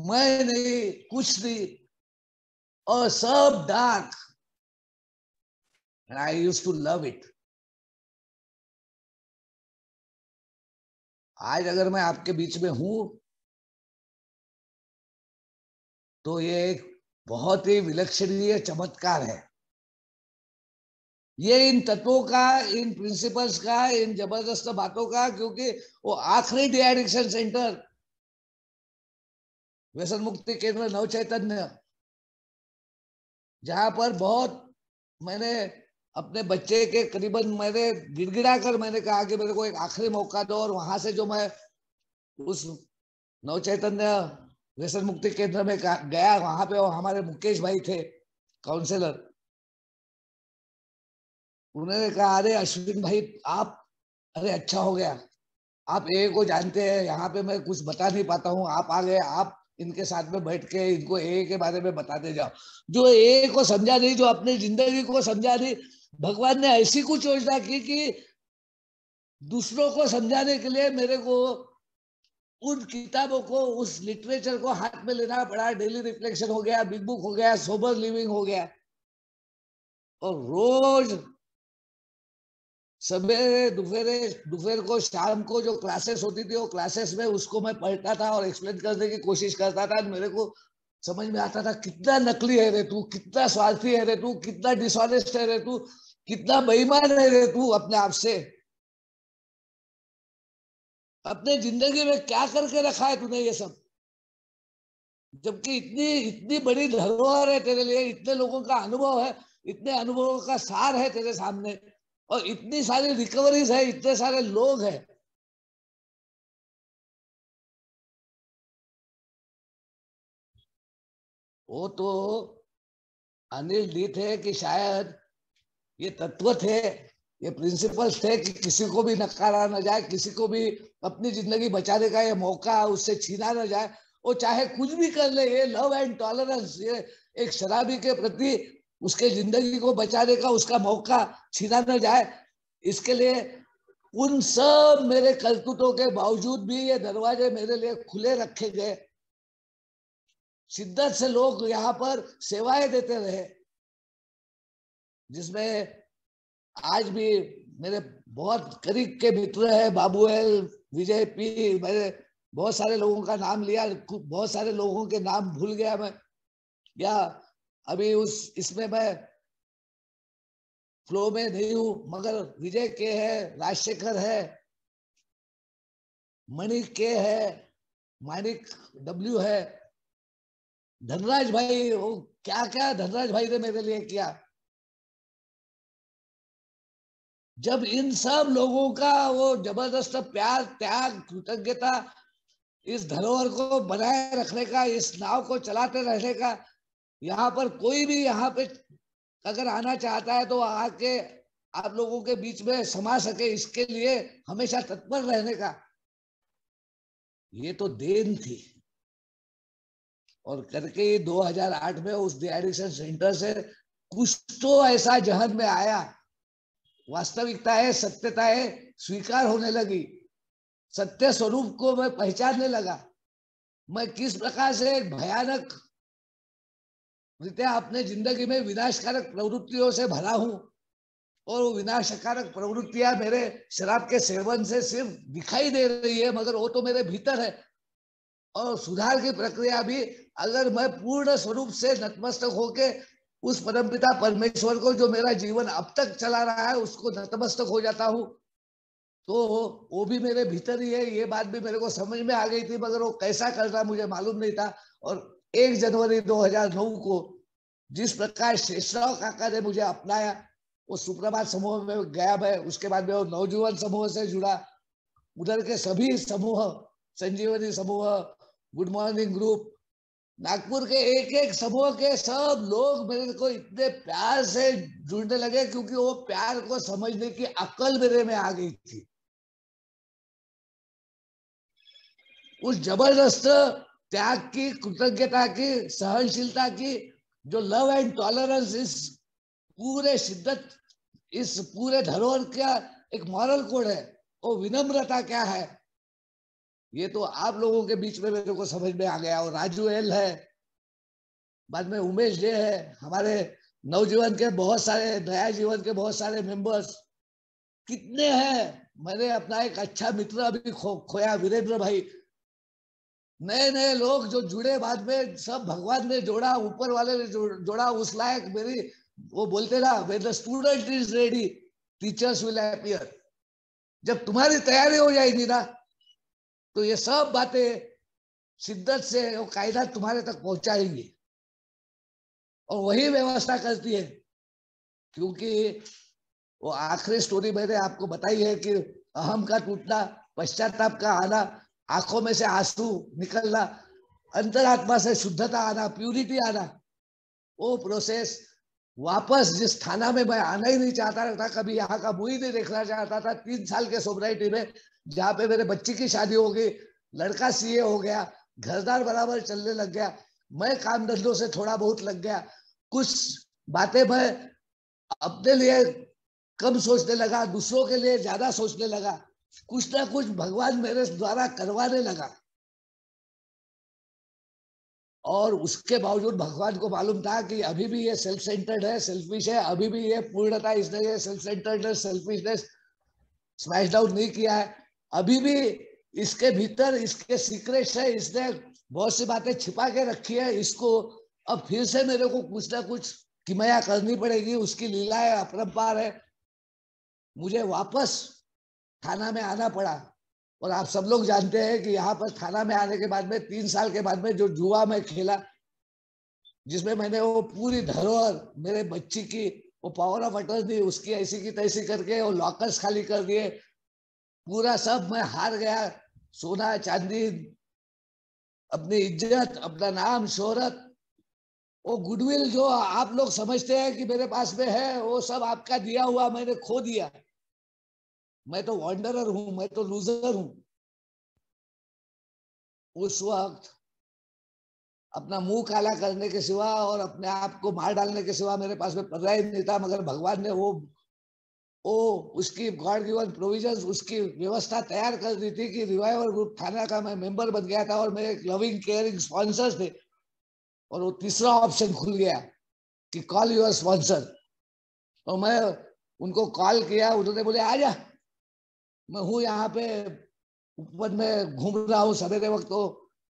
मैं नहीं कुछ नहीं और सब dark and I use to love it आज अगर मैं आपके बीच में हूं तो ये एक बहुत ही विलक्षणीय चमत्कार है ये इन तत्वों का इन प्रिंसिपल्स का इन जबरदस्त बातों का क्योंकि वो आखिरी डी एडिक्शन सेंटर व्यसन मुक्ति केंद्र नव चैतन्य जहां पर बहुत मैंने अपने बच्चे के करीबन मैंने गिड़गिड़ा कर मैंने कहा कि मेरे को एक आखिरी मौका दो और वहां से जो मैं उस नव चैतन्य व्यसन मुक्ति केंद्र में गया वहां पे और हमारे मुकेश भाई थे काउंसलर उन्होंने कहा अरे अश्विन भाई आप अरे अच्छा हो गया आप ए को जानते हैं यहाँ पे मैं कुछ बता नहीं पाता हूँ आप आ गए आप इनके साथ में बैठ के इनको ए के बारे में बताते जाओ जो ए को समझा नहीं जो अपनी जिंदगी को समझा नहीं भगवान ने ऐसी कुछ योजना की कि दूसरों को समझाने के लिए मेरे को उन किताबों को उस लिटरेचर को हाथ में लेना पड़ा डेली रिफ्लेक्शन हो गया बिग बुक हो गया सोबर लिविंग हो गया और रोज सवेरे दोपहरे दोपहर को शाम को जो क्लासेस होती थी वो क्लासेस में उसको मैं पढ़ता था और एक्सप्लेन करने की कोशिश करता था मेरे को समझ में आता था कितना नकली है रे तू कितना स्वार्थी है रे तू कितना डिसऑनेस्ट है रे तू कितना बेईमान है रे तू अपने आप से अपने जिंदगी में क्या करके रखा है तूने ये सब जबकि इतनी इतनी बड़ी धरोहर है तेरे लिए इतने लोगों का अनुभव है इतने अनुभवों का सार है तेरे सामने और इतनी सारी रिकवरीज है इतने सारे लोग हैं वो तो अनिल दी थे कि शायद ये तत्व थे ये प्रिंसिपल थे कि किसी को भी नकारा ना जाए किसी को भी अपनी जिंदगी बचाने का ये मौका उससे छीना ना जाए वो चाहे कुछ भी कर ले ये लव एंड टॉलरेंस ये एक शराबी के प्रति उसके जिंदगी को बचाने का उसका मौका छीना ना जाए इसके लिए उन सब मेरे कलतुतों के बावजूद भी ये दरवाजे मेरे लिए खुले रखे गए शिद्दत से लोग यहाँ पर सेवाएं देते रहे जिसमें आज भी मेरे बहुत करीब के मित्र है बाबूएल विजय पी मेरे बहुत सारे लोगों का नाम लिया बहुत सारे लोगों के नाम भूल गया मैं या अभी उस इसमें मैं फ्लो में नहीं हूं मगर विजय के है राजशेखर है मणि के है मानिक डब्ल्यू है धनराज भाई वो क्या क्या धनराज भाई ने मेरे लिए किया जब इन सब लोगों का वो जबरदस्त प्यार त्याग कृतज्ञता इस धरोहर को बनाए रखने का इस नाव को चलाते रहने का यहाँ पर कोई भी यहाँ पे अगर आना चाहता है तो आके आप लोगों के बीच में समा सके इसके लिए हमेशा तत्पर रहने का ये तो देन थी और करके 2008 में उस डिशन सेंटर से कुछ तो ऐसा जहन में आया वास्तविकता है सत्यता है स्वीकार होने लगी सत्य स्वरूप को मैं पहचानने लगा मैं किस प्रकार से एक भयानक अपने जिंदगी में विनाशकारक प्रवृत्तियों से भरा हूं और वो विनाशकारक प्रवृत्तियां मेरे शराब के सेवन से सिर्फ दिखाई दे रही है मगर वो तो मेरे भीतर है और सुधार की प्रक्रिया भी अगर मैं पूर्ण स्वरूप से नतमस्तक होके उस परम पिता परमेश्वर को जो मेरा जीवन अब तक चला रहा है उसको नतमस्तक हो जाता हूं तो वो भी मेरे भीतर ही है ये बात भी मेरे को समझ में आ गई थी मगर वो कैसा कर रहा मुझे मालूम नहीं था और एक जनवरी 2009 को जिस प्रकार शेषराव काका ने मुझे अपनाया वो सुप्रभात समूह में गया मैं उसके बाद में वो नवजीवन समूह से जुड़ा उधर के सभी समूह संजीवनी समूह गुड मॉर्निंग ग्रुप नागपुर के एक एक समूह के सब लोग मेरे को इतने प्यार से जुड़ने लगे क्योंकि वो प्यार को समझने की अकल मेरे में आ गई थी उस जबरदस्त त्याग की कृतज्ञता की सहनशीलता की जो लव एंड टॉलरेंस इस पूरे शिद्दत इस पूरे धरोहर का एक मॉरल कोड है वो विनम्रता क्या है ये तो आप लोगों के बीच में मेरे को समझ में आ गया और राजू एल है बाद में उमेश जे है हमारे नवजीवन के बहुत सारे नया जीवन के बहुत सारे मेंबर्स कितने हैं मैंने अपना एक अच्छा मित्र अभी खो, खोया वीरेंद्र भाई नए नए लोग जो जुड़े बाद में सब भगवान ने जोड़ा ऊपर वाले ने जो, जोड़ा उस लायक मेरी वो बोलते ना when the student is ready teachers will appear जब तुम्हारी तैयारी हो जाएगी ना तो ये सब बातें शिद्दत से वो कायदा तुम्हारे तक पहुंचाएंगे और वही व्यवस्था करती है क्योंकि वो आखिरी स्टोरी मैंने आपको बताई है कि अहम का टूटना पश्चाताप का आना आंखों में से आंसू निकलना अंतरात्मा से शुद्धता आना प्यूरिटी आना वो प्रोसेस वापस जिस थाना में मैं आना ही नहीं चाहता था कभी यहाँ का मुई नहीं देखना चाहता था तीन साल के सोबराइटी में जहां पे मेरे बच्चे की शादी हो गई लड़का सीए हो गया घरदार बराबर चलने लग गया मैं काम धंधों से थोड़ा बहुत लग गया कुछ बातें मैं अपने लिए कम सोचने लगा दूसरों के लिए ज्यादा सोचने लगा कुछ ना कुछ भगवान मेरे द्वारा करवाने लगा और उसके बावजूद भगवान को मालूम था कि अभी भी ये सेल्फ सेंटर्ड है सेल्फिश है अभी भी ये पूर्णता इसने ये self centred selfishness smash down नहीं किया है अभी भी इसके भीतर इसके सीक्रेट्स है इसने बहुत सी बातें छिपा के रखी है इसको अब फिर से मेरे को कुछ ना कुछ किमया करनी पड़ेगी उसकी लीला है अपरम्पार है मुझे वापस थाना में आना पड़ा और आप सब लोग जानते हैं कि यहाँ पर थाना में आने के बाद में तीन साल के बाद में जो जुआ में खेला जिसमें मैंने वो पूरी धरोहर मेरे बच्ची की वो पावर ऑफ दी उसकी ऐसी की तैसी करके वो लॉकर्स खाली कर दिए पूरा सब मैं हार गया सोना चांदी अपनी इज्जत अपना नाम शोहरत वो गुडविल जो आप लोग समझते हैं कि मेरे पास में है वो सब आपका दिया हुआ मैंने खो दिया मैं तो वॉन्डरर हूं मैं तो लूजर हूं उस वक्त अपना मुंह काला करने के सिवा और अपने आप को मार डालने के सिवा मेरे पास में पर्याय नहीं था मगर भगवान ने वो वो उसकी गॉड गिवन प्रोविजंस उसकी व्यवस्था तैयार कर दी थी कि रिवाइवर ग्रुप थाना का मैं मेंबर बन गया था और मेरे लविंग केयरिंग स्पॉन्सर्स थे और वो तीसरा ऑप्शन खुल गया कि कॉल योर स्पॉन्सर और मैं उनको कॉल किया उन्होंने बोले आ जा मैं हूँ यहाँ पे ऊपर में घूम रहा हूँ सवेरे वक्त तो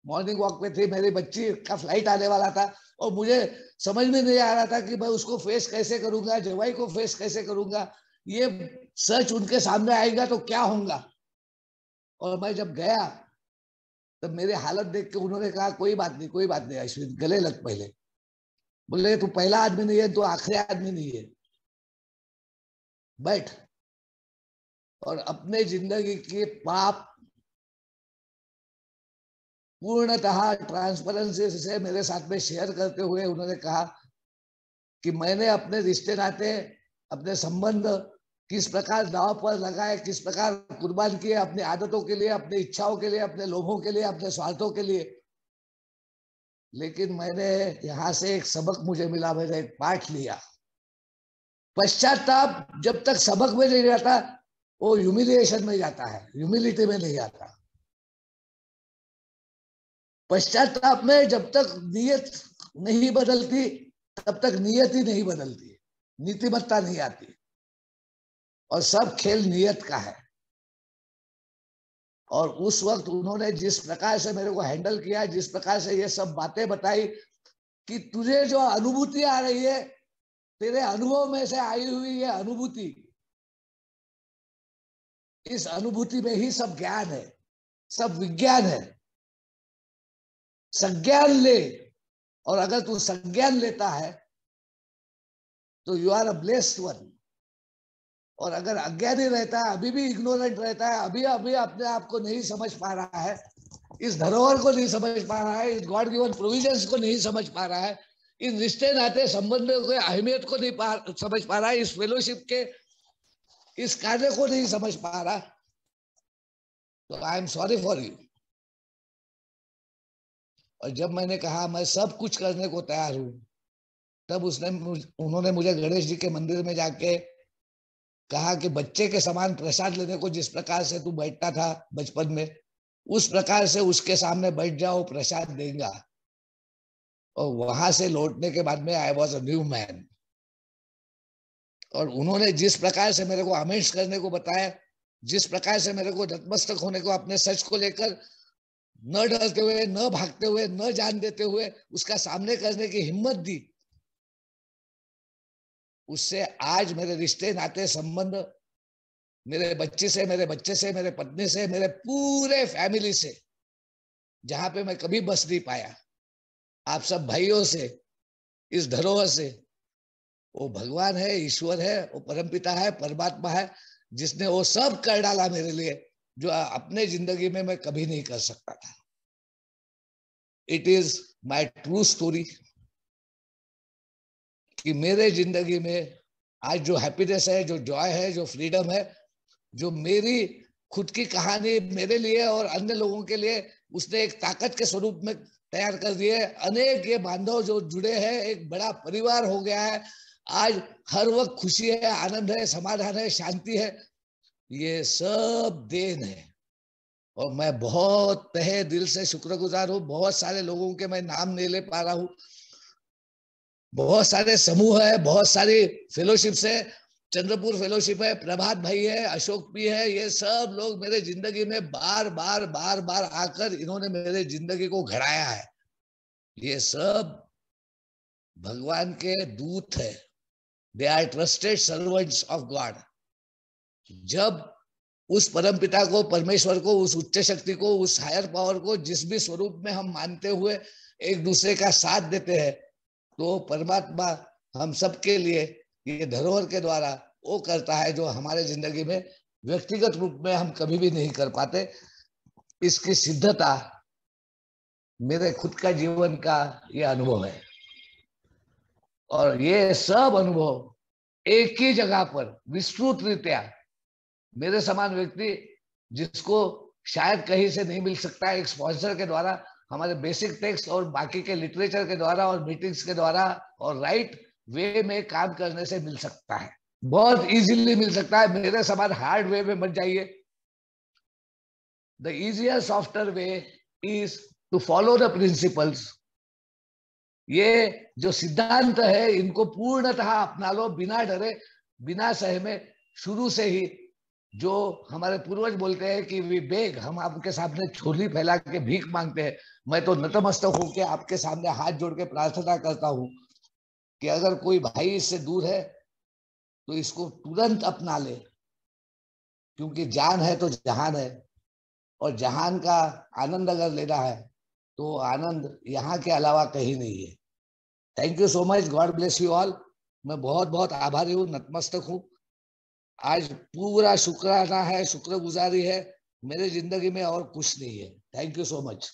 मॉर्निंग वॉक पे थी मेरी बच्ची का फ्लाइट आने वाला था और मुझे समझ में नहीं आ रहा था कि मैं उसको फेस कैसे करूंगा जवाई को फेस कैसे करूंगा ये सच उनके सामने आएगा तो क्या होगा और मैं जब गया तब मेरी हालत देख के उन्होंने कहा कोई बात नहीं कोई बात नहीं अश्विन गले लग पहले बोले तू पहला आदमी नहीं है तू आखिरी आदमी नहीं है बैठ और अपने जिंदगी के पाप पूर्णतः ट्रांसपेरेंसी से मेरे साथ में शेयर करते हुए उन्होंने कहा कि मैंने अपने रिश्ते नाते अपने संबंध किस प्रकार दाव पर लगाए किस प्रकार कुर्बान किए अपनी आदतों के लिए अपने इच्छाओं के लिए अपने लोभों के लिए अपने स्वार्थों के लिए लेकिन मैंने यहां से एक सबक मुझे मिला मैंने एक पाठ लिया पश्चाताप जब तक सबक में नहीं जाता वो ह्यूमिलिएशन में जाता है ह्यूमिलिटी में नहीं जाता पश्चाताप में जब तक नियत नहीं बदलती तब तक नियति नहीं बदलती नीतिमत्ता नहीं आती और सब खेल नियत का है और उस वक्त उन्होंने जिस प्रकार से मेरे को हैंडल किया जिस प्रकार से ये सब बातें बताई कि तुझे जो अनुभूति आ रही है तेरे अनुभव में से आई हुई ये अनुभूति इस अनुभूति में ही सब ज्ञान है सब विज्ञान है संज्ञान ले और अगर तू संज्ञान लेता है तो you are a blessed one और अगर अज्ञानी रहता है अभी भी इग्नोरेंट रहता है अभी अभी अपने आप को नहीं समझ पा रहा है इस धरोहर को नहीं समझ पा रहा है इस गॉड गिवन प्रोविजंस को नहीं समझ पा रहा है इस रिश्ते नाते संबंधों के अहमियत को नहीं पा समझ पा रहा है इस फेलोशिप के इस कार्य को नहीं समझ पा रहा तो I am sorry for you और जब मैंने कहा मैं सब कुछ करने को तैयार हूं तब उसने उन्होंने मुझे गणेश जी के मंदिर में जाके कहा कि बच्चे के समान प्रसाद लेने को जिस प्रकार से तू बैठता था बचपन में उस प्रकार से उसके सामने बैठ जाओ प्रसाद देगा और वहां से लौटने के बाद में I was a new man और उन्होंने जिस प्रकार से मेरे को अमेश करने को बताया जिस प्रकार से मेरे को नतमस्तक होने को अपने सच को लेकर न डरते हुए न भागते हुए न जान देते हुए उसका सामने करने की हिम्मत दी उससे आज मेरे रिश्ते नाते संबंध मेरे बच्चे से मेरे बच्चे से मेरे पत्नी से मेरे पूरे फैमिली से जहां पे मैं कभी बस नहीं पाया आप सब भाइयों से इस धरोहर से वो भगवान है ईश्वर है वो परमपिता है परमात्मा है जिसने वो सब कर डाला मेरे लिए जो अपने जिंदगी में मैं कभी नहीं कर सकता था it is my true story कि मेरे जिंदगी में आज जो हैप्पीनेस है जो जॉय है जो फ्रीडम है जो मेरी खुद की कहानी मेरे लिए और अन्य लोगों के लिए उसने एक ताकत के स्वरूप में तैयार कर दिए अनेक ये बांधव जो जुड़े हैं एक बड़ा परिवार हो गया है आज हर वक्त खुशी है आनंद है समाधान है शांति है ये सब देन है और मैं बहुत तहे दिल से शुक्रगुजार हूँ बहुत सारे लोगों के मैं नाम नहीं ले पा रहा हूँ बहुत सारे समूह है बहुत सारी फेलोशिप्स है चंद्रपुर फेलोशिप है प्रभात भाई है अशोक भी है ये सब लोग मेरे जिंदगी में बार बार बार बार आकर इन्होंने मेरे जिंदगी को घड़ाया है ये सब भगवान के दूत है they are trusted servants of God जब उस परमपिता को परमेश्वर को उस उच्च शक्ति को उस हायर पावर को जिस भी स्वरूप में हम मानते हुए एक दूसरे का साथ देते हैं तो परमात्मा हम सबके लिए ये धरोहर के द्वारा वो करता है जो हमारे जिंदगी में व्यक्तिगत रूप में हम कभी भी नहीं कर पाते इसकी सिद्धता मेरे खुद का जीवन का ये अनुभव है और ये सब अनुभव एक ही जगह पर विस्तृत रीत्या मेरे समान व्यक्ति जिसको शायद कहीं से नहीं मिल सकता एक स्पॉन्सर के द्वारा हमारे बेसिक टेक्स्ट और बाकी के लिटरेचर के द्वारा और मीटिंग्स के द्वारा और राइट वे में काम करने से मिल सकता है बहुत इजीली मिल सकता है मेरे समान हार्ड वे में बन जाइए the easier software way is to follow the principles ये जो सिद्धांत है इनको पूर्णतः अपना लो बिना डरे बिना सहमे शुरू से ही जो हमारे पूर्वज बोलते हैं कि विवेक बेग हम आपके सामने छोली फैला के भीख मांगते हैं मैं तो नतमस्तक होकर आपके सामने हाथ जोड़ के प्रार्थना करता हूं कि अगर कोई भाई इससे दूर है तो इसको तुरंत अपना ले क्योंकि जान है तो जहान है और जहान का आनंद अगर लेना है तो आनंद यहाँ के अलावा कहीं नहीं है thank you so much God bless you all मैं बहुत बहुत आभारी हूँ नतमस्तक हूँ आज पूरा शुक्राना है शुक्र गुजारी है मेरे जिंदगी में और कुछ नहीं है थैंक यू सो मच